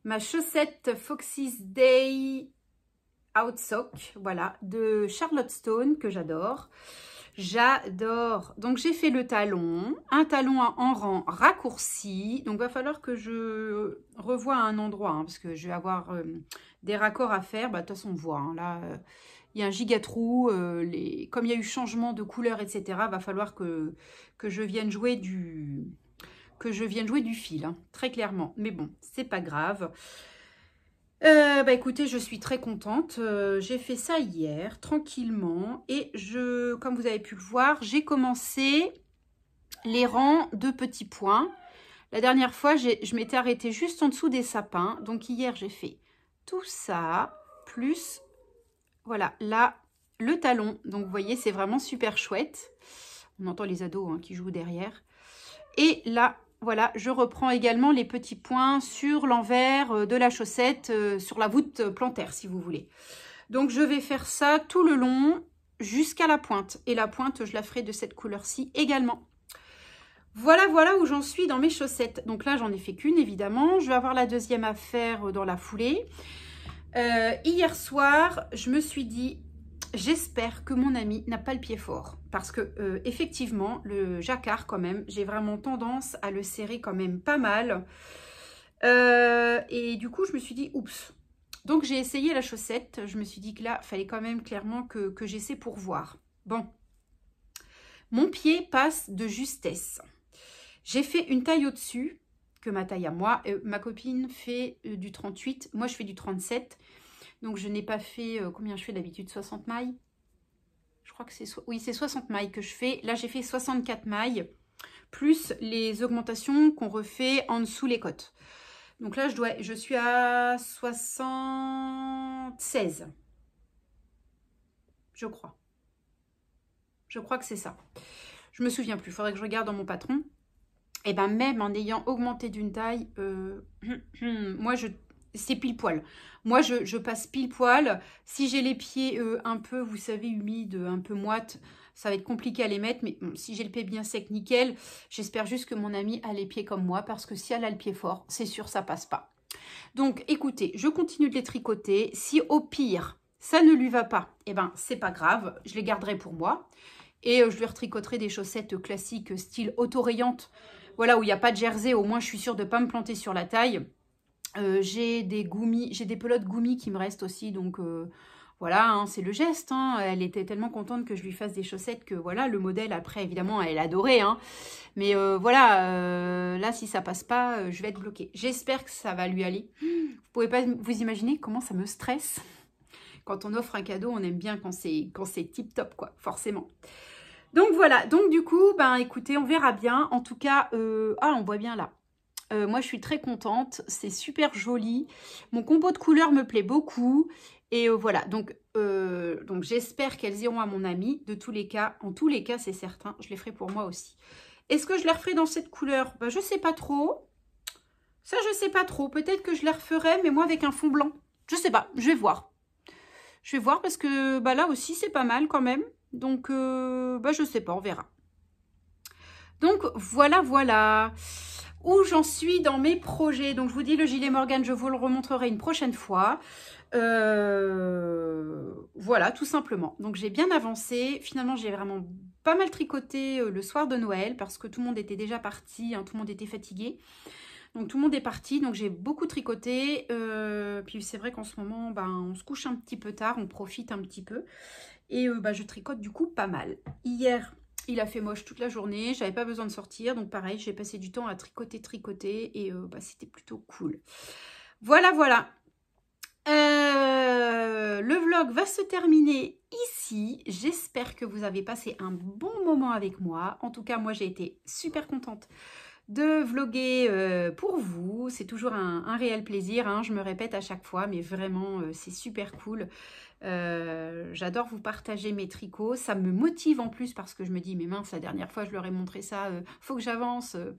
Ma chaussette Foxy's Day Outsock, voilà, de Charlotte Stone, que j'adore. J'adore. Donc, j'ai fait le talon, un talon en rang raccourci. Donc, va falloir que je revoie un endroit, hein, parce que je vais avoir euh, des raccords à faire. Bah, de toute façon, on voit, hein, là, euh, il y a un gigatrou, trou, euh, comme il y a eu changement de couleur, etc., va falloir que, que je vienne jouer du que je vienne jouer du fil, hein, très clairement. Mais bon, c'est pas grave. Euh, bah écoutez, je suis très contente. Euh, j'ai fait ça hier, tranquillement. Et je, comme vous avez pu le voir, j'ai commencé les rangs de petits points. La dernière fois, je m'étais arrêtée juste en dessous des sapins. Donc hier, j'ai fait tout ça, plus voilà, là, le talon. Donc, vous voyez, c'est vraiment super chouette. On entend les ados hein, qui jouent derrière. Et là, voilà, je reprends également les petits points sur l'envers euh, de la chaussette, euh, sur la voûte euh, plantaire, si vous voulez. Donc, je vais faire ça tout le long jusqu'à la pointe. Et la pointe, je la ferai de cette couleur-ci également. Voilà, voilà où j'en suis dans mes chaussettes. Donc là, j'en ai fait qu'une, évidemment. Je vais avoir la deuxième à faire dans la foulée. Euh, hier soir, je me suis dit, j'espère que mon ami n'a pas le pied fort. Parce que, euh, effectivement, le jacquard, quand même, j'ai vraiment tendance à le serrer quand même pas mal. Euh, et du coup, je me suis dit, oups. Donc, j'ai essayé la chaussette. Je me suis dit que là, fallait quand même clairement que, que j'essaie pour voir. Bon. Mon pied passe de justesse. J'ai fait une taille au-dessus ma taille à moi. Euh, ma copine fait euh, du 38, moi je fais du 37. Donc je n'ai pas fait, euh, combien je fais d'habitude 60 mailles Je crois que c'est, oui c'est 60 mailles que je fais. Là j'ai fait 64 mailles, plus les augmentations qu'on refait en dessous les côtes. Donc là je, dois, je suis à 76, je crois. Je crois que c'est ça. Je me souviens plus, faudrait que je regarde dans mon patron et eh ben même en ayant augmenté d'une taille, euh, (clears throat) moi je c'est pile poil. Moi je, passe pile poil. Si j'ai les pieds euh, un peu, vous savez, humides, un peu moites, ça va être compliqué à les mettre. Mais si j'ai le pied bien sec, nickel. J'espère juste que mon amie a les pieds comme moi parce que si elle a le pied fort, c'est sûr ça passe pas. Donc écoutez, je continue de les tricoter. Si au pire ça ne lui va pas, et eh ben c'est pas grave, je les garderai pour moi. Et euh, je lui retricoterai des chaussettes classiques style autorayante voilà, où il n'y a pas de jersey, au moins je suis sûre de ne pas me planter sur la taille. Euh, j'ai des j'ai des pelotes goumis qui me restent aussi, donc euh, voilà, hein, c'est le geste. Hein. Elle était tellement contente que je lui fasse des chaussettes que voilà, le modèle après, évidemment, elle adorait. Hein. Mais euh, voilà, là, si ça passe pas, je vais être bloquée. J'espère que ça va lui aller. Vous pouvez pas vous imaginer comment ça me stresse. Quand on offre un cadeau, on aime bien quand c'est tip-top, quoi, forcément. Donc voilà, donc du coup, ben écoutez, on verra bien. En tout cas, euh, ah, on voit bien là. Euh, moi, je suis très contente. C'est super joli. Mon combo de couleurs me plaît beaucoup. Et euh, voilà, donc, donc j'espère qu'elles iront à mon ami. De tous les cas, en tous les cas, c'est certain. Je les ferai pour moi aussi. Est-ce que je les referai dans cette couleur ben, Je ne sais pas trop. Ça, je ne sais pas trop. Peut-être que je les referai, mais moi, avec un fond blanc. Je ne sais pas. Je vais voir. Je vais voir parce que bah, là aussi, c'est pas mal quand même. Donc, euh, bah, je sais pas, on verra. Donc, voilà, voilà où j'en suis dans mes projets. Donc, je vous dis, le gilet Morgan, je vous le remontrerai une prochaine fois. Euh, voilà, tout simplement. Donc, j'ai bien avancé. Finalement, j'ai vraiment pas mal tricoté euh, le soir de Noël parce que tout le monde était déjà parti, hein, tout le monde était fatigué. Donc, tout le monde est parti. Donc, j'ai beaucoup tricoté. puis, c'est vrai qu'en ce moment, ben, on se couche un petit peu tard, on profite un petit peu. Et euh, bah, je tricote du coup pas mal. Hier, il a fait moche toute la journée, j'avais pas besoin de sortir. Donc pareil, j'ai passé du temps à tricoter, tricoter et euh, bah, c'était plutôt cool. Voilà, voilà. Euh, le vlog va se terminer ici. J'espère que vous avez passé un bon moment avec moi. En tout cas, moi, j'ai été super contente de vloguer pour vous. C'est toujours un, réel plaisir. Hein, je me répète à chaque fois, mais vraiment, c'est super cool euh, j'adore vous partager mes tricots. Ça me motive en plus parce que je me dis, mais mince, la dernière fois, je leur ai montré ça. Euh, faut que j'avance. Euh.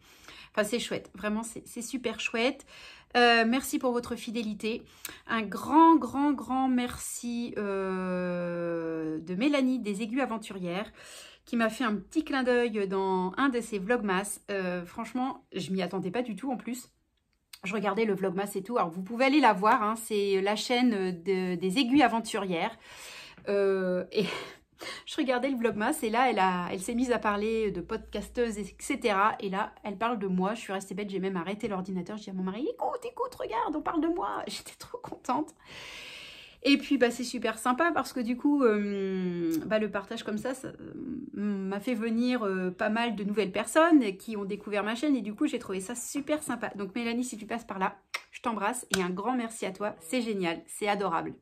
Enfin, c'est chouette. Vraiment, c'est super chouette. merci pour votre fidélité. Un grand, grand, grand merci de Mélanie des Aiguilles Aventurières qui m'a fait un petit clin d'œil dans un de ses vlogmas. franchement, je m'y attendais pas du tout en plus je regardais le Vlogmas et tout. Alors, vous pouvez aller la voir. Hein. c'est euh, la chaîne euh, des aiguilles aventurières. Euh, et (laughs) je regardais le Vlogmas et là, elle, elle s'est mise à parler de podcasteuse, etc. Et là, elle parle de moi. Je suis restée bête. J'ai même arrêté l'ordinateur. Je dis à mon mari, écoute, écoute, regarde, on parle de moi. J'étais trop contente. Et puis, bah, c'est super sympa parce que du coup, euh, bah, le partage comme ça, ça euh, m'a fait venir euh, pas mal de nouvelles personnes qui ont découvert ma chaîne. Et du coup, j'ai trouvé ça super sympa. Donc, Mélanie, si tu passes par là, je t'embrasse et un grand merci à toi. C'est génial, c'est adorable.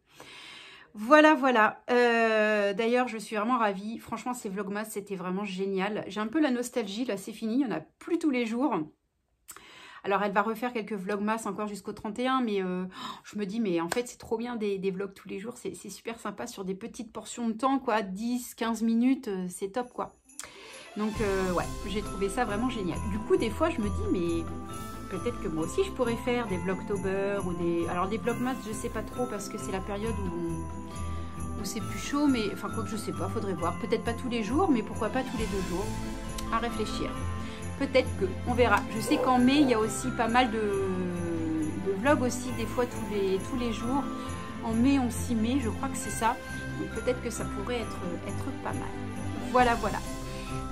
Voilà, voilà. D'ailleurs, je suis vraiment ravie. Franchement, ces Vlogmas, c'était vraiment génial. J'ai un peu la nostalgie, là, c'est fini. Il n'y en a plus tous les jours. Alors, elle va refaire quelques vlogmas encore jusqu'au 31, mais euh, je me dis, mais en fait, c'est trop bien des, vlogs tous les jours. C'est super sympa sur des petites portions de temps, quoi. 10, 15 minutes, euh, c'est top, quoi. Donc, euh, ouais, j'ai trouvé ça vraiment génial. Du coup, des fois, je me dis, mais peut-être que moi aussi, je pourrais faire des vlogtober ou des... Alors, des vlogmas, je sais pas trop parce que c'est la période où... c'est plus chaud, mais enfin quoi que je sais pas, faudrait voir. Peut-être pas tous les jours, mais pourquoi pas tous les deux jours. À réfléchir. Peut-être que, on verra. Je sais qu'en mai, il y a aussi pas mal de, vlogs aussi, des fois tous les, tous les jours. En mai, on s'y met, je crois que c'est ça. Donc peut-être que ça pourrait être, être pas mal. Voilà, voilà.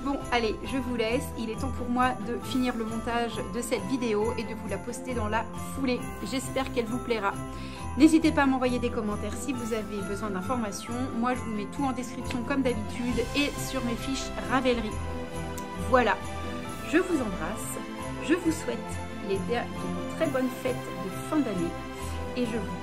Bon, allez, je vous laisse. Il est temps pour moi de finir le montage de cette vidéo et de vous la poster dans la foulée. J'espère qu'elle vous plaira. N'hésitez pas à m'envoyer des commentaires si vous avez besoin d'informations. Moi, je vous mets tout en description comme d'habitude et sur mes fiches Ravelry. Voilà, je vous embrasse, je vous souhaite les très bonne fête de fin d'année et je vous